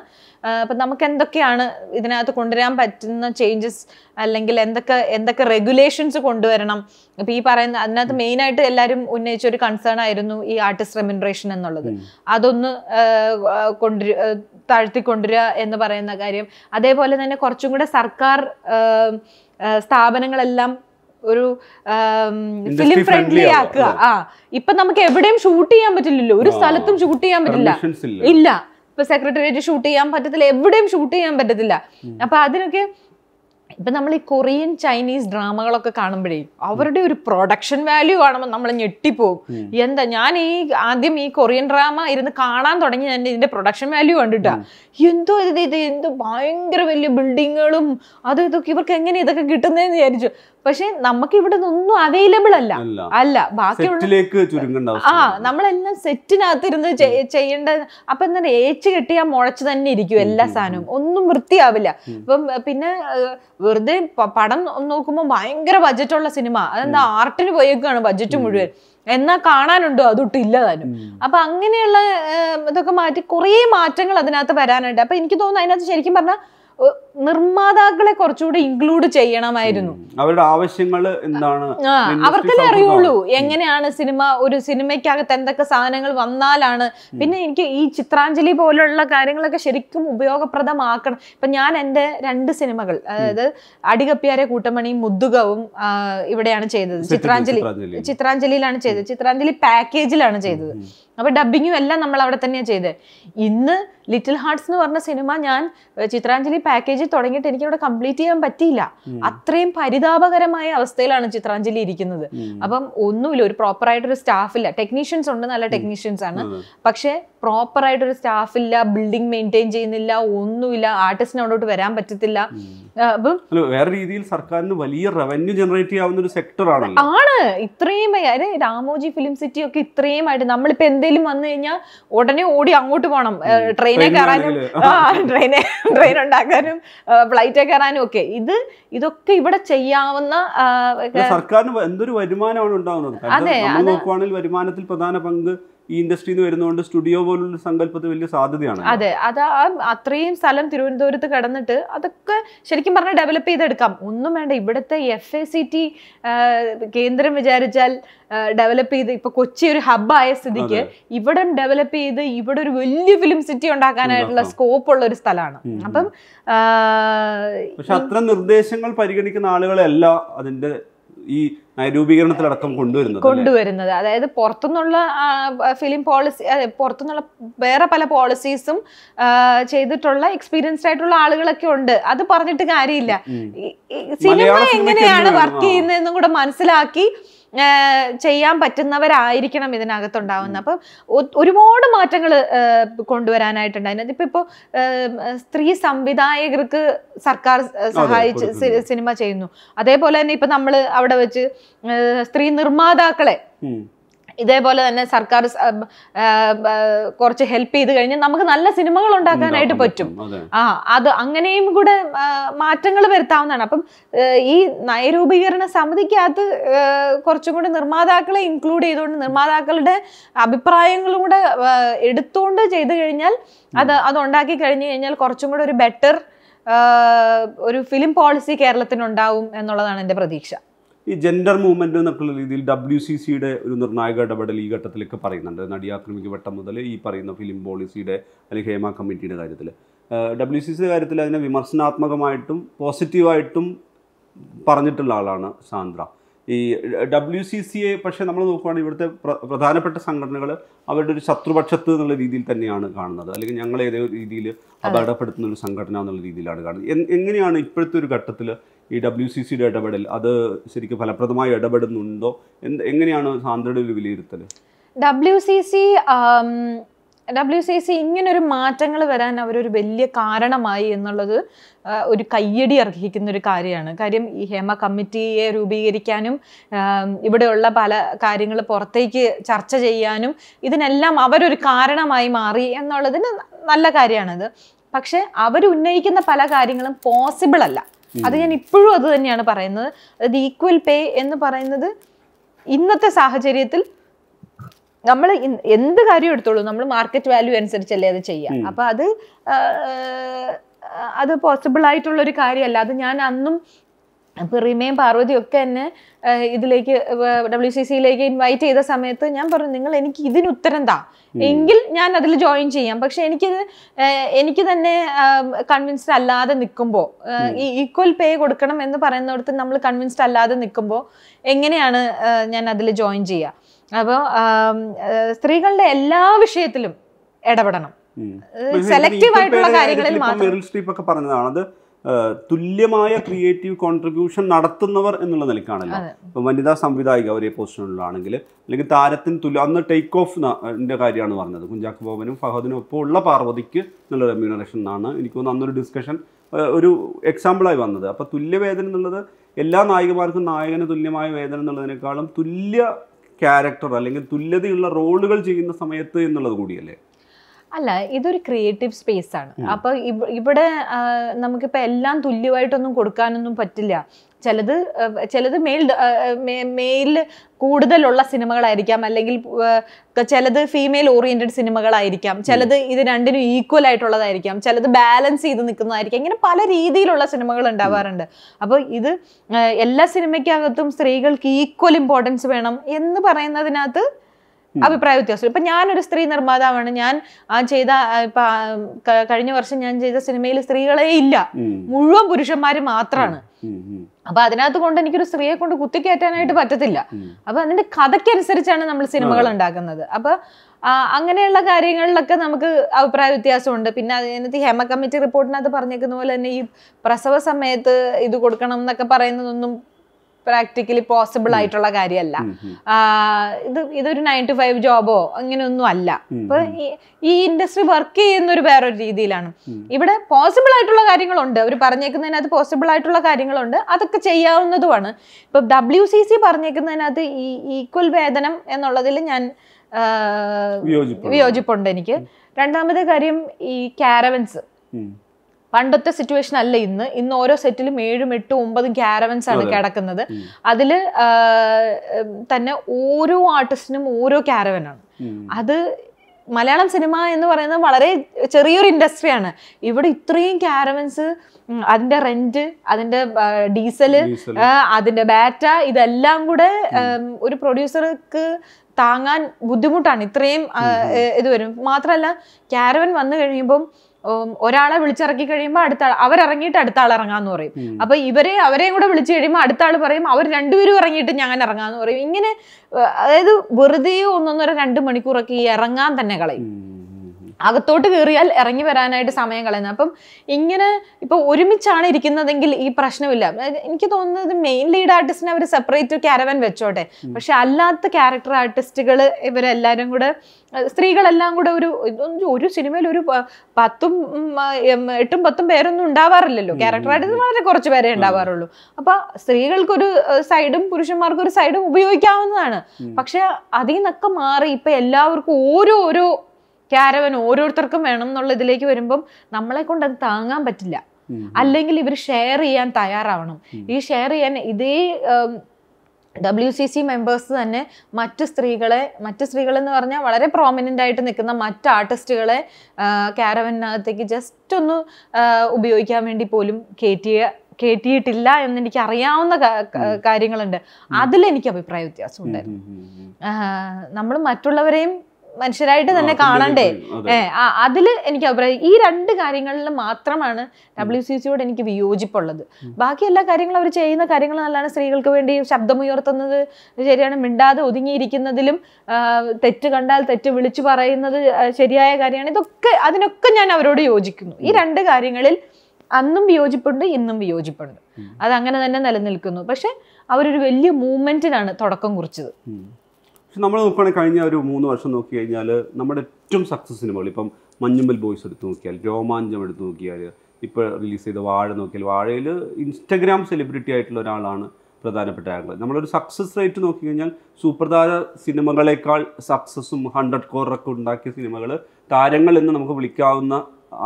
അപ്പം നമുക്ക് എന്തൊക്കെയാണ് ഇതിനകത്ത് കൊണ്ടുവരാൻ പറ്റുന്ന ചേഞ്ചസ് അല്ലെങ്കിൽ എന്തൊക്കെ എന്തൊക്കെ റെഗുലേഷൻസ് കൊണ്ടുവരണം ഇപ്പം ഈ പറയുന്ന അതിനകത്ത് മെയിനായിട്ട് എല്ലാവരും ഉന്നയിച്ച ഒരു കൺസേൺ ആയിരുന്നു ഈ ആർട്ടിസ്റ്റ് റെമ്യൂണറേഷൻ എന്നുള്ളത് അതൊന്ന് കൊണ്ടു താഴ്ത്തിക്കൊണ്ടുവരിക എന്ന് പറയുന്ന കാര്യം അതേപോലെ തന്നെ കുറച്ചും കൂടെ സർക്കാർ സ്ഥാപനങ്ങളെല്ലാം ഒരു ഫിലിം ഫ്രണ്ട്ലി ആക്കുക ആ ഇപ്പൊ നമുക്ക് എവിടെയും ഷൂട്ട് ചെയ്യാൻ പറ്റില്ലല്ലോ ഒരു സ്ഥലത്തും ഷൂട്ട് ചെയ്യാൻ പറ്റില്ല ഇല്ല ഇപ്പൊ സെക്രട്ടേറിയറ്റ് ഷൂട്ട് ചെയ്യാൻ പറ്റത്തില്ല എവിടെയും ഷൂട്ട് ചെയ്യാൻ പറ്റത്തില്ല അപ്പൊ അതിനൊക്കെ ഇപ്പം നമ്മൾ ഈ കൊറിയൻ ചൈനീസ് ഡ്രാമകളൊക്കെ കാണുമ്പോഴേ അവരുടെ ഒരു പ്രൊഡക്ഷൻ വാല്യൂ കാണുമ്പോൾ നമ്മൾ ഞെട്ടിപ്പോകും എന്താ ഞാൻ ഈ ആദ്യം ഈ കൊറിയൻ ഡ്രാമ ഇരുന്ന് കാണാൻ തുടങ്ങി ഞാൻ ഇതിന്റെ പ്രൊഡക്ഷൻ വാല്യൂ കണ്ടിട്ടാ എന്തോ ഇത് ഇത് എന്തോ ഭയങ്കര വലിയ ബിൽഡിങ്ങുകളും അത് ഇതൊക്കെ ഇവർക്ക് എങ്ങനെ ഇതൊക്കെ കിട്ടുന്നതെന്ന് വിചാരിച്ചു പക്ഷെ നമുക്ക് ഇവിടെ നിന്നൊന്നും അവൈലബിൾ അല്ല അല്ല ബാക്കിയുള്ള ആ നമ്മളെല്ലാം സെറ്റിനകത്തിരുന്ന് ചെയ്യേണ്ട അപ്പൊ എന്താ ഏച്ച് കെട്ടിയാൽ മുളച്ച് തന്നെ ഇരിക്കും എല്ലാ സാധനവും ഒന്നും വൃത്തിയാവില്ല അപ്പം പിന്നെ വെറുതെ പടം നോക്കുമ്പോൾ ഭയങ്കര ബജറ്റുള്ള സിനിമ അതെന്താ ആർട്ടിന് പോയേക്കാണ് ബജറ്റ് മുഴുവൻ എന്നാ കാണാനുണ്ടോ അതൊട്ടും ഇല്ല താനും അപ്പൊ അങ്ങനെയുള്ള ഇതൊക്കെ മാറ്റി കുറേ മാറ്റങ്ങൾ അതിനകത്ത് വരാനുണ്ട് അപ്പൊ എനിക്ക് തോന്നുന്നു അതിനകത്ത് ശരിക്കും പറഞ്ഞാൽ നിർമ്മാതാക്കളെ കുറച്ചുകൂടി ഇൻക്ലൂഡ് ചെയ്യണമായിരുന്നു അവരുടെ ആവശ്യങ്ങൾ എന്താണ് അവർക്കല്ലേ അറിയുള്ളൂ എങ്ങനെയാണ് സിനിമ ഒരു സിനിമയ്ക്കകത്ത് എന്തൊക്കെ സാധനങ്ങൾ വന്നാലാണ് പിന്നെ എനിക്ക് ഈ ചിത്രാഞ്ജലി പോലുള്ള കാര്യങ്ങളൊക്കെ ശരിക്കും ഉപയോഗപ്രദമാക്കണം ഇപ്പൊ ഞാൻ എന്റെ രണ്ട് സിനിമകൾ അതായത് അടികപ്പിയാരെ കൂട്ടമണിയും മുദ്ദുകവും ഇവിടെയാണ് ചെയ്തത് ചിത്രാഞ്ജലി ചിത്രാഞ്ജലിയിലാണ് ചെയ്തത് ചിത്രാഞ്ജലി പാക്കേജിലാണ് ചെയ്തത് അപ്പൊ ഡബിങ്ങും എല്ലാം നമ്മൾ അവിടെ തന്നെയാണ് ചെയ്തത് ഇന്ന് ലിറ്റിൽ ഹാർട്സ് എന്ന് പറഞ്ഞ സിനിമ ഞാൻ ചിത്രാഞ്ജലി പാക്കേജ് കോളേജിൽ തുടങ്ങിയിട്ട് എനിക്കിവിടെ കംപ്ലീറ്റ് ചെയ്യാൻ പറ്റിയില്ല അത്രയും പരിതാപകരമായ അവസ്ഥയിലാണ് ചിത്രാഞ്ജലി ഇരിക്കുന്നത് അപ്പം ഒന്നുമില്ല ഒരു പ്രോപ്പറായിട്ടൊരു സ്റ്റാഫില്ല ടെക്നീഷ്യൻസ് ഉണ്ട് നല്ല ടെക്നീഷ്യൻസ് ആണ് പക്ഷേ ഒരു സ്റ്റാഫ് ഇല്ല ബിൽഡിംഗ് മെയിൻറ്റെയിൻ ചെയ്യുന്നില്ല ഒന്നുമില്ല ആർട്ടിസ്റ്റിന് അവിടോട്ട് വരാൻ പറ്റത്തില്ല വേറെ രീതിയിൽ സർക്കാരിന് വലിയ റവന്യൂ ജനറേറ്റ് ചെയ്യാവുന്ന ഒരു സെക്ടർ ആണ് ആണ് ഇത്രയും രാമോജി ഫിലിം സിറ്റി ഒക്കെ ഇത്രയും ആയിട്ട് നമ്മളിപ്പോ എന്തെങ്കിലും വന്നു കഴിഞ്ഞാൽ ഉടനെ ഓടി അങ്ങോട്ട് പോകണം ട്രെയിനെ കയറാനും ട്രെയിനെ ട്രെയിൻ ഉണ്ടാക്കാനും ഫ്ലൈറ്റ് കയറാനും ഒക്കെ ഇത് ഇതൊക്കെ ഇവിടെ ചെയ്യാവുന്ന സർക്കാരിന് എന്തൊരു വരുമാനമാണ് ഉണ്ടാവുന്നത് നോക്കുവാണെങ്കിൽ വരുമാനത്തിൽ പ്രധാന പങ്ക് ഈ ഇൻഡസ്ട്രിന്ന് വരുന്നതുകൊണ്ട് സ്റ്റുഡിയോ പോലുള്ള സങ്കല്പത്തിൽ വലിയ സാധ്യതയാണ് അതെ അത് അത്രയും സ്ഥലം തിരുവനന്തപുരത്ത് കിടന്നിട്ട് അതൊക്കെ ശരിക്കും പറഞ്ഞാൽ ഡെവലപ്പ് ചെയ്തെടുക്കാം ഒന്നും വേണ്ട ഇവിടുത്തെ എഫ് എ സി ടി കേന്ദ്രം വിചാരിച്ചാൽ ഡെവലപ്പ് ചെയ്ത് ഇപ്പൊ കൊച്ചി ഒരു ഹബ്ബായ സ്ഥിതിക്ക് ഇവിടം ഡെവലപ്പ് ചെയ്ത് ഇവിടെ ഒരു വലിയ ഫിലിം സിറ്റി ഉണ്ടാക്കാനായിട്ടുള്ള സ്കോപ്പ് ഉള്ള ഒരു സ്ഥലമാണ് അപ്പം പക്ഷെ അത്ര നിർദ്ദേശങ്ങൾ പരിഗണിക്കുന്ന ആളുകളല്ല അതിന്റെ ഈ നയരൂപീകരണത്തിലടക്കം കൊണ്ടുവരുന്നത് കൊണ്ടുവരുന്നത് അതായത് പുറത്തുനിന്നുള്ള ഫിലിം പോളിസി പുറത്തുനിന്നുള്ള വേറെ പല പോളിസീസും ചെയ്തിട്ടുള്ള എക്സ്പീരിയൻസ്ഡ് ആയിട്ടുള്ള ആളുകളൊക്കെ ഉണ്ട് അത് പറഞ്ഞിട്ട് കാര്യമില്ല സിനിമ എങ്ങനെയാണ് വർക്ക് ചെയ്യുന്നതെന്നും കൂടെ മനസ്സിലാക്കി ചെയ്യാൻ പറ്റുന്നവരായിരിക്കണം ഇതിനകത്തുണ്ടാവുന്നത് അപ്പം ഒരുപാട് മാറ്റങ്ങൾ കൊണ്ടുവരാനായിട്ടുണ്ട് അതിനകത്ത് ഇപ്പോൾ സ്ത്രീ സംവിധായകർക്ക് സർക്കാർ സഹായിച്ച് സിനിമ ചെയ്യുന്നു അതേപോലെ തന്നെ ഇപ്പം നമ്മൾ അവിടെ വെച്ച് സ്ത്രീ നിർമ്മാതാക്കളെ ഇതേപോലെ തന്നെ സർക്കാർ കുറച്ച് ഹെൽപ്പ് ചെയ്ത് കഴിഞ്ഞാൽ നമുക്ക് നല്ല സിനിമകൾ ഉണ്ടാക്കാനായിട്ട് പറ്റും ആ അത് അങ്ങനെയും കൂടെ മാറ്റങ്ങൾ വരുത്താവുന്നതാണ് അപ്പം ഈ നയരൂപീകരണ സമിതിക്കകത്ത് കുറച്ചും കൂടെ നിർമ്മാതാക്കളെ ഇൻക്ലൂഡ് ചെയ്തുകൊണ്ട് നിർമ്മാതാക്കളുടെ അഭിപ്രായങ്ങളും കൂടെ എടുത്തുകൊണ്ട് ചെയ്തു കഴിഞ്ഞാൽ അത് അത് ഉണ്ടാക്കി കഴിഞ്ഞു കഴിഞ്ഞാൽ കുറച്ചും കൂടെ ഒരു ബെറ്റർ ഒരു ഫിലിം പോളിസി കേരളത്തിനുണ്ടാവും എന്നുള്ളതാണ് എൻ്റെ പ്രതീക്ഷ ഈ ജെൻഡർ മൂവ്മെൻ്റ് എന്നൊക്കെയുള്ള രീതിയിൽ ഡബ്ല്യു സി സിയുടെ ഒരു നിർണായക ഇടപെടൽ ഈ ഘട്ടത്തിലൊക്കെ പറയുന്നുണ്ട് നടിയാക്രമിക്ക് വട്ടം മുതൽ ഈ പറയുന്ന ഫിലിം പോളിസിയുടെ അല്ലെങ്കിൽ ഹേമ കമ്മിറ്റിയുടെ കാര്യത്തിൽ ഡബ്ല്യു സി സിയുടെ കാര്യത്തിൽ അതിനെ വിമർശനാത്മകമായിട്ടും പോസിറ്റീവായിട്ടും പറഞ്ഞിട്ടുള്ള ആളാണ് സാന്ദ്ര ഈ ഡബ്ല്യു സി സിയെ പക്ഷേ നമ്മൾ നോക്കുകയാണെങ്കിൽ ഇവിടുത്തെ പ്രധാനപ്പെട്ട സംഘടനകൾ അവരുടെ ഒരു ശത്രുപക്ഷത്ത് എന്നുള്ള രീതിയിൽ തന്നെയാണ് കാണുന്നത് അല്ലെങ്കിൽ ഞങ്ങൾ ഏതോ രീതിയിൽ അപകടപ്പെടുത്തുന്ന ഒരു സംഘടന എന്നുള്ള രീതിയിലാണ് കാണുന്നത് എങ്ങനെയാണ് ഇപ്പോഴത്തെ ഒരു ഘട്ടത്തിൽ ഈ ഡബ്ല്യു സി സിയുടെ ഇടപെടൽ അത് ശരിക്കും ഫലപ്രദമായി ഇടപെടുന്നുണ്ടോ എന്ത് എങ്ങനെയാണ് സാന്ദ്രയുടെ ഒരു വിലയിരുത്തൽ W C C W C C ഇങ്ങനൊരു മാറ്റങ്ങൾ വരാൻ അവരൊരു വലിയ കാരണമായി എന്നുള്ളത് ഒരു കയ്യടി അർഹിക്കുന്ന ഒരു കാര്യമാണ് കാര്യം ഈ ഹേമ കമ്മിറ്റിയെ രൂപീകരിക്കാനും ഇവിടെയുള്ള പല കാര്യങ്ങൾ പുറത്തേക്ക് ചർച്ച ചെയ്യാനും ഇതിനെല്ലാം അവരൊരു കാരണമായി മാറി എന്നുള്ളതിന് നല്ല കാര്യമാണത് പക്ഷേ അവർ ഉന്നയിക്കുന്ന പല കാര്യങ്ങളും പോസിബിൾ അല്ല അത് ഞാൻ ഇപ്പോഴും അത് തന്നെയാണ് പറയുന്നത് അതായത് ഈക്വൽ പേ എന്ന് പറയുന്നത് ഇന്നത്തെ സാഹചര്യത്തിൽ നമ്മൾ എന്ത് കാര്യം എടുത്തോളൂ നമ്മൾ മാർക്കറ്റ് വാല്യൂ അനുസരിച്ചല്ലേ അത് ചെയ്യാം അപ്പൊ അത് അത് പോസിബിൾ ആയിട്ടുള്ള ഒരു കാര്യമല്ല അത് ഞാൻ അന്നും അപ്പോൾ റിമയും പാർവതിയും ഒക്കെ എന്നെ ഇതിലേക്ക് ഡബ്ല്യു സി സിയിലേക്ക് ഇൻവൈറ്റ് ചെയ്ത സമയത്ത് ഞാൻ പറഞ്ഞു നിങ്ങൾ എനിക്ക് ഇതിന് ഉത്തരം താ എങ്കിൽ ഞാൻ അതിൽ ജോയിൻ ചെയ്യാം പക്ഷെ എനിക്കിത് എനിക്ക് തന്നെ കൺവിൻസ്ഡ് അല്ലാതെ നിൽക്കുമ്പോൾ ഈ ഈക്വൽ പേ കൊടുക്കണം എന്ന് പറയുന്നിടത്ത് നമ്മൾ കൺവിൻസ്ഡ് അല്ലാതെ നിൽക്കുമ്പോൾ എങ്ങനെയാണ് ഞാൻ അതിൽ ജോയിൻ ചെയ്യുക അപ്പോൾ സ്ത്രീകളുടെ എല്ലാ വിഷയത്തിലും ഇടപെടണം സെലക്റ്റീവ് ആയിട്ടുള്ള കാര്യങ്ങളിൽ മാത്രം പറഞ്ഞതാണ് അത് തുല്യമായ ക്രിയേറ്റീവ് കോൺട്രിബ്യൂഷൻ നടത്തുന്നവർ എന്നുള്ള നിലക്കാണല്ലോ ഇപ്പം വനിതാ സംവിധായിക ഒരേ പൊസിഷനിലാണെങ്കിൽ അല്ലെങ്കിൽ താരത്തിന് തുല്യ അന്ന് ടേക്ക് ഓഫ് കാര്യമാണ് പറഞ്ഞത് കുഞ്ചാക്ക് ബോബനും ഫഹദിനും ഒപ്പം ഉള്ള പാർവതിക്ക് എന്നുള്ള റെമ്യൂണറേഷൻ എന്നാണ് എനിക്ക് തോന്നുന്നു അന്നൊരു ഡിസ്കഷൻ ഒരു എക്സാമ്പിളായി വന്നത് അപ്പോൾ തുല്യ വേതനം എന്നുള്ളത് എല്ലാ നായികമാർക്കും നായകന് തുല്യമായ വേതനം എന്നുള്ളതിനേക്കാളും തുല്യ ക്യാരക്ടർ അല്ലെങ്കിൽ തുല്യതയുള്ള റോളുകൾ ചെയ്യുന്ന സമയത്ത് എന്നുള്ളത് കൂടിയല്ലേ അല്ല ഇതൊരു ക്രിയേറ്റീവ് സ്പേസ് ആണ് അപ്പൊ ഇവിടെ നമുക്കിപ്പോ എല്ലാം തുല്യമായിട്ടൊന്നും കൊടുക്കാനൊന്നും പറ്റില്ല ചിലത് ചിലത് മെയിൽ മെയിൽ കൂടുതലുള്ള സിനിമകളായിരിക്കാം അല്ലെങ്കിൽ ചിലത് ഫീമെയിൽ ഓറിയന്റഡ് സിനിമകളായിരിക്കാം ചിലത് ഇത് രണ്ടിനും ഈക്വൽ ആയിട്ടുള്ളതായിരിക്കാം ചിലത് ബാലൻസ് ചെയ്ത് നിൽക്കുന്നതായിരിക്കാം ഇങ്ങനെ പല രീതിയിലുള്ള സിനിമകൾ ഉണ്ടാവാറുണ്ട് അപ്പോൾ ഇത് എല്ലാ സിനിമയ്ക്കകത്തും സ്ത്രീകൾക്ക് ഈക്വൽ ഇമ്പോർട്ടൻസ് വേണം എന്ന് പറയുന്നതിനകത്ത് അഭിപ്രായ വ്യത്യാസം ഇപ്പൊ ഞാനൊരു സ്ത്രീ നിർമ്മാതാവാണ് ഞാൻ ആ ചെയ്ത ഇപ്പൊ കഴിഞ്ഞ വർഷം ഞാൻ ചെയ്ത സിനിമയിൽ സ്ത്രീകളെ ഇല്ല മുഴുവൻ പുരുഷന്മാര് മാത്രമാണ് അപ്പൊ അതിനകത്ത് കൊണ്ട് എനിക്കൊരു സ്ത്രീയെ കൊണ്ട് കുത്തിക്കയറ്റാനായിട്ട് പറ്റത്തില്ല അപ്പൊ അതിന്റെ കഥയ്ക്കനുസരിച്ചാണ് നമ്മൾ സിനിമകൾ ഉണ്ടാക്കുന്നത് അപ്പൊ അങ്ങനെയുള്ള കാര്യങ്ങളിലൊക്കെ നമുക്ക് അഭിപ്രായ വ്യത്യാസമുണ്ട് പിന്നെ അതിനകത്ത് ഹേമ കമ്മിറ്റി റിപ്പോർട്ടിനകത്ത് പറഞ്ഞേക്കുന്ന പോലെ തന്നെ ഈ പ്രസവ സമയത്ത് ഇത് കൊടുക്കണം എന്നൊക്കെ പറയുന്നതൊന്നും പ്രാക്ടിക്കലി പോസിബിൾ ആയിട്ടുള്ള കാര്യമല്ല ഇത് ഇതൊരു നയൻ ടു ഫൈവ് ജോബോ അങ്ങനെയൊന്നും അല്ല അപ്പൊ ഈ ഇൻഡസ്ട്രി വർക്ക് ചെയ്യുന്ന ഒരു വേറൊരു രീതിയിലാണ് ഇവിടെ പോസിബിൾ ആയിട്ടുള്ള കാര്യങ്ങളുണ്ട് അവർ പറഞ്ഞേക്കുന്നതിനകത്ത് പോസിബിൾ ആയിട്ടുള്ള കാര്യങ്ങളുണ്ട് അതൊക്കെ ചെയ്യാവുന്നതുമാണ് ഇപ്പൊ ഡബ്ല്യു സി സി പറഞ്ഞേക്കുന്നതിനകത്ത് ഈ ഈക്വൽ വേതനം എന്നുള്ളതിൽ ഞാൻ വിയോജിപ്പുണ്ട് എനിക്ക് രണ്ടാമത്തെ കാര്യം ഈ കാരവൻസ് പണ്ടത്തെ സിറ്റുവേഷൻ അല്ല ഇന്ന് ഇന്ന് ഓരോ സെറ്റിലും ഏഴും എട്ടും ഒമ്പതും ക്യാരവൻസ് ആണ് കിടക്കുന്നത് അതിൽ തന്നെ ഓരോ ആർട്ടിസ്റ്റിനും ഓരോ ക്യാരവനാണ് അത് മലയാളം സിനിമ എന്ന് പറയുന്നത് വളരെ ചെറിയൊരു ഇൻഡസ്ട്രിയാണ് ഇവിടെ ഇത്രയും ക്യാരവൻസ് അതിന്റെ റെന്റ് അതിന്റെ ഡീസല് അതിന്റെ ബാറ്റ ഇതെല്ലാം കൂടെ ഒരു പ്രൊഡ്യൂസർക്ക് താങ്ങാൻ ബുദ്ധിമുട്ടാണ് ഇത്രയും ഇത് വരും മാത്രമല്ല ക്യാരവൻ വന്നു കഴിയുമ്പം ഒരാളെ വിളിച്ചിറക്കി കഴിയുമ്പോൾ അടുത്ത ആൾ അവരിറങ്ങിയിട്ട് അടുത്ത ആൾ ഇറങ്ങാന്ന് പറയും അപ്പൊ ഇവരെ അവരെയും കൂടെ വിളിച്ചു കഴിയുമ്പോൾ അടുത്ത ആൾ പറയും അവർ രണ്ടുപേരും ഇറങ്ങിയിട്ട് ഞാൻ ഇറങ്ങാന്ന് പറയും ഇങ്ങനെ അതായത് വെറുതെ ഒന്നൊന്നര രണ്ട് മണിക്കൂറൊക്കെ ഈ ഇറങ്ങാൻ തന്നെ കളയും അകത്തോട്ട് കയറിയാൽ ഇറങ്ങി വരാനായിട്ട് സമയം കളയുന്നത് അപ്പം ഇങ്ങനെ ഇപ്പോൾ ഒരുമിച്ചാണ് ഇരിക്കുന്നതെങ്കിൽ ഈ പ്രശ്നമില്ല എനിക്ക് തോന്നുന്നത് മെയിൻ ലീഡ് ആർട്ടിസ്റ്റിനെ അവർ സെപ്പറേറ്റ് ക്യാരവൻ വെച്ചോട്ടെ പക്ഷെ അല്ലാത്ത ക്യാരക്ടർ ആർട്ടിസ്റ്റുകൾ ഇവരെല്ലാവരും കൂടെ സ്ത്രീകളെല്ലാം കൂടെ ഒരു ഒരു സിനിമയിൽ ഒരു പത്തും എട്ടും പത്തും പേരൊന്നും ഉണ്ടാവാറില്ലല്ലോ ക്യാരക്ടർ ആർട്ടിസ്റ്റ് വളരെ കുറച്ച് പേരെ ഉണ്ടാവാറുള്ളൂ അപ്പൊ സ്ത്രീകൾക്കൊരു സൈഡും പുരുഷന്മാർക്കൊരു സൈഡും ഉപയോഗിക്കാവുന്നതാണ് പക്ഷെ അതിൽ നിന്നൊക്കെ മാറി ഇപ്പൊ എല്ലാവർക്കും ഓരോ ഓരോ ക്യാരവൻ ഓരോരുത്തർക്കും വേണം എന്നുള്ള ഇതിലേക്ക് വരുമ്പം നമ്മളെ കൊണ്ട് അത് താങ്ങാൻ പറ്റില്ല അല്ലെങ്കിൽ ഇവർ ഷെയർ ചെയ്യാൻ തയ്യാറാവണം ഈ ഷെയർ ചെയ്യാൻ ഇതേ ഡബ്ല്യു സി സി മെമ്പേഴ്സ് തന്നെ മറ്റ് സ്ത്രീകളെ മറ്റ് സ്ത്രീകൾ എന്ന് പറഞ്ഞാൽ വളരെ പ്രോമിനൻ്റ് ആയിട്ട് നിൽക്കുന്ന മറ്റ് ആർട്ടിസ്റ്റുകളെ ക്യാരവനകത്തേക്ക് ജസ്റ്റ് ഒന്ന് ഉപയോഗിക്കാൻ വേണ്ടി പോലും കയറ്റിയ കേട്ടിയിട്ടില്ല എന്ന് എനിക്ക് അറിയാവുന്ന കാര്യങ്ങളുണ്ട് അതിലെനിക്ക് അഭിപ്രായ വ്യത്യാസം നമ്മൾ മറ്റുള്ളവരെയും മനുഷ്യരായിട്ട് തന്നെ കാണണ്ടേ അതിൽ എനിക്ക് അഭിപ്രായം ഈ രണ്ട് കാര്യങ്ങളിൽ മാത്രമാണ് ഡബ്ല്യു സി സിയോട് എനിക്ക് വിയോജിപ്പുള്ളത് ബാക്കി എല്ലാ കാര്യങ്ങളും അവർ ചെയ്യുന്ന കാര്യങ്ങൾ നല്ലതാണ് സ്ത്രീകൾക്ക് വേണ്ടി ശബ്ദമുയർത്തുന്നത് ശരിയാണ് മിണ്ടാതെ ഒതുങ്ങിയിരിക്കുന്നതിലും തെറ്റ് കണ്ടാൽ തെറ്റ് വിളിച്ചു പറയുന്നത് ശരിയായ കാര്യമാണ് ഇതൊക്കെ അതിനൊക്കെ ഞാൻ അവരോട് യോജിക്കുന്നു ഈ രണ്ട് കാര്യങ്ങളിൽ അന്നും വിയോജിപ്പുണ്ട് ഇന്നും വിയോജിപ്പുണ്ട് അത് അങ്ങനെ തന്നെ നിലനിൽക്കുന്നു പക്ഷെ അവരൊരു വലിയ മൂവ്മെന്റിനാണ് തുടക്കം കുറിച്ചത് പക്ഷെ നമ്മൾ നോക്കുകയാണെങ്കിൽ കഴിഞ്ഞ ഒരു മൂന്ന് വർഷം നോക്കി കഴിഞ്ഞാൽ നമ്മുടെ ഏറ്റവും സക്സസ് സിനിമകൾ ഇപ്പം മഞ്ഞുമ്പൽ ബോയ്സ് എടുത്ത് നോക്കിയാൽ രോമാഞ്ചം എടുത്ത് നോക്കിയാൽ ഇപ്പോൾ റിലീസ് ചെയ്ത വാഴ നോക്കിയാൽ വാഴയിൽ ഇൻസ്റ്റഗ്രാം സെലിബ്രിറ്റി ആയിട്ടുള്ള ഒരാളാണ് പ്രധാനപ്പെട്ട ആംഗിൾ നമ്മളൊരു സക്സസ് റേറ്റ് നോക്കി കഴിഞ്ഞാൽ സിനിമകളേക്കാൾ സിനിമകളെക്കാൾ സക്സസ്സും ഹൺഡ്രഡ് കോറൊക്കെ ഉണ്ടാക്കിയ സിനിമകൾ താരങ്ങൾ എന്ന് നമുക്ക് വിളിക്കാവുന്ന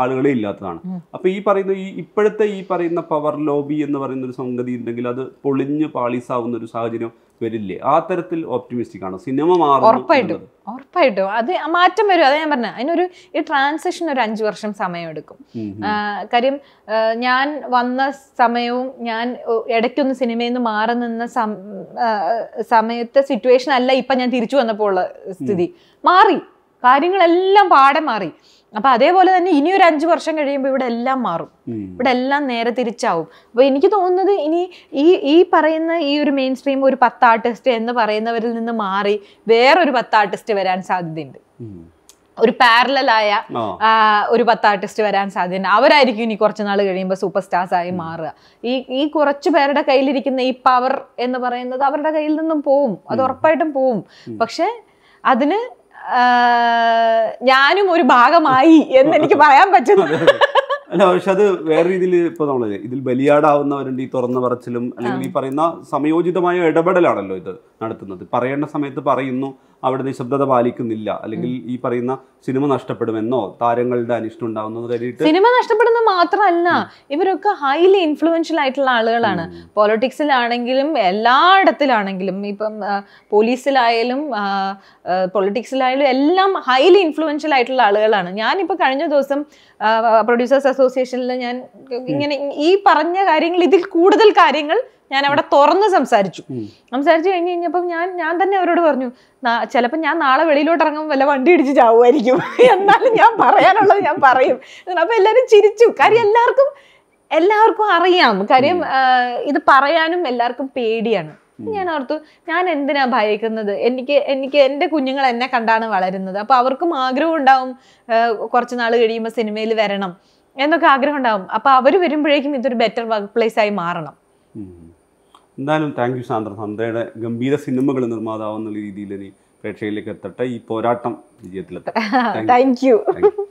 ആളുകളെ ഇല്ലാത്തതാണ് അപ്പോൾ ഈ പറയുന്ന ഈ ഇപ്പോഴത്തെ ഈ പറയുന്ന പവർ ലോബി എന്ന് പറയുന്ന ഒരു സംഗതി ഉണ്ടെങ്കിൽ അത് പൊളിഞ്ഞ് പാളീസാവുന്ന ഒരു സാഹചര്യം വരില്ലേ ആ തരത്തിൽ ഓപ്റ്റിമിസ്റ്റിക് ആണ് സിനിമ മാറും ഉറപ്പായിട്ടും ഉറപ്പായിട്ടും അത് മാറ്റം വരും അതാ ഞാൻ പറഞ്ഞത് അതിനൊരു ഈ ട്രാൻസിഷൻ ഒരു അഞ്ചു വർഷം സമയമെടുക്കും കാര്യം ഞാൻ വന്ന സമയവും ഞാൻ ഇടയ്ക്കൊന്ന് സിനിമയിൽ നിന്ന് മാറി നിന്ന സമയത്തെ സിറ്റുവേഷൻ അല്ല ഇപ്പം ഞാൻ തിരിച്ചു വന്നപ്പോൾ ഉള്ള സ്ഥിതി മാറി കാര്യങ്ങളെല്ലാം പാടെ മാറി അപ്പൊ അതേപോലെ തന്നെ ഇനി ഒരു അഞ്ചു വർഷം കഴിയുമ്പോൾ ഇവിടെ എല്ലാം മാറും ഇവിടെ എല്ലാം നേരെ തിരിച്ചാവും അപ്പൊ എനിക്ക് തോന്നുന്നത് ഇനി ഈ ഈ പറയുന്ന ഈ ഒരു മെയിൻ സ്ട്രീം ഒരു പത്ത് ആർട്ടിസ്റ്റ് എന്ന് പറയുന്നവരിൽ നിന്ന് മാറി വേറൊരു പത്ത് ആർട്ടിസ്റ്റ് വരാൻ സാധ്യതയുണ്ട് ഒരു പാരലായ ഒരു പത്ത് ആർട്ടിസ്റ്റ് വരാൻ സാധ്യതയുണ്ട് അവരായിരിക്കും ഇനി കുറച്ച് നാൾ കഴിയുമ്പോൾ സൂപ്പർ സ്റ്റാർസ് ആയി മാറുക ഈ ഈ കുറച്ച് പേരുടെ കയ്യിലിരിക്കുന്ന ഈ പവർ എന്ന് പറയുന്നത് അവരുടെ കയ്യിൽ നിന്നും പോവും അത് ഉറപ്പായിട്ടും പോവും പക്ഷെ അതിന് ഞാനും ഒരു ഭാഗമായി എന്ന് എനിക്ക് പറയാൻ പറ്റുന്നു അല്ല പക്ഷെ അത് വേറെ രീതിയിൽ ഇപ്പൊ നമ്മളല്ലേ ഇതിൽ ബലിയാടാവുന്നവരുണ്ട് ഈ തുറന്ന പറച്ചിലും അല്ലെങ്കിൽ ഈ പറയുന്ന സമയോചിതമായ ഇടപെടലാണല്ലോ ഇത് നടത്തുന്നത് പറയേണ്ട സമയത്ത് പറയുന്നു അവിടെ നിശബ്ദത പാലിക്കുന്നില്ല അല്ലെങ്കിൽ ഈ പറയുന്ന സിനിമ നഷ്ടപ്പെടുമെന്നോ താരങ്ങളുടെ അനിഷ്ടം ഉണ്ടാവുന്നത് കരുതിയിട്ട് സിനിമ നഷ്ടപ്പെടുന്ന മാത്രമല്ല ഇവരൊക്കെ ഹൈലി ഇൻഫ്ലുവൻഷ്യൽ ആയിട്ടുള്ള ആളുകളാണ് പൊളിറ്റിക്സിലാണെങ്കിലും എല്ലായിടത്തിലാണെങ്കിലും ഇപ്പം പോലീസിലായാലും പൊളിറ്റിക്സിലായാലും എല്ലാം ഹൈലി ഇൻഫ്ലുവൻഷ്യൽ ആയിട്ടുള്ള ആളുകളാണ് ഞാനിപ്പോൾ കഴിഞ്ഞ ദിവസം പ്രൊഡ്യൂസേഴ്സ് അസോസിയേഷനിൽ ഞാൻ ഇങ്ങനെ ഈ പറഞ്ഞ കാര്യങ്ങൾ ഇതിൽ കൂടുതൽ കാര്യങ്ങൾ ഞാൻ അവിടെ തുറന്ന് സംസാരിച്ചു സംസാരിച്ചു കഴിഞ്ഞ് കഴിഞ്ഞപ്പോൾ ഞാൻ ഞാൻ തന്നെ അവരോട് പറഞ്ഞു ചിലപ്പോൾ ഞാൻ നാളെ വെളിയിലോട്ട് ഇറങ്ങുമ്പോൾ വല്ല വണ്ടി ഇടിച്ച് ചാവുമായിരിക്കും എന്നാലും ഞാൻ പറയാനുള്ളത് ഞാൻ പറയും അപ്പോൾ എല്ലാവരും ചിരിച്ചു കാര്യം എല്ലാവർക്കും എല്ലാവർക്കും അറിയാം കാര്യം ഇത് പറയാനും എല്ലാവർക്കും പേടിയാണ് ഞാൻ ഓർത്തു ഞാൻ എന്തിനാ ഭയക്കുന്നത് എനിക്ക് എനിക്ക് എൻ്റെ കുഞ്ഞുങ്ങൾ എന്നെ കണ്ടാണ് വളരുന്നത് അപ്പൊ അവർക്കും ആഗ്രഹം ഉണ്ടാവും കുറച്ച് നാൾ കഴിയുമ്പോൾ സിനിമയിൽ വരണം എന്നൊക്കെ ആഗ്രഹം ഉണ്ടാവും അപ്പോൾ അവർ വരുമ്പോഴേക്കും ഇതൊരു ബെറ്റർ വർക്ക് പ്ലേസ് ആയി മാറണം എന്തായാലും താങ്ക് യു ശാന്ത്ര സാന്ദ്രയുടെ ഗംഭീര സിനിമകൾ നിർമ്മാതാവെന്നുള്ള രീതിയിൽ ഇനി പ്രേക്ഷകരിലേക്ക് എത്തട്ടെ ഈ പോരാട്ടം വിജയത്തിലെത്തട്ടെ താങ്ക് യു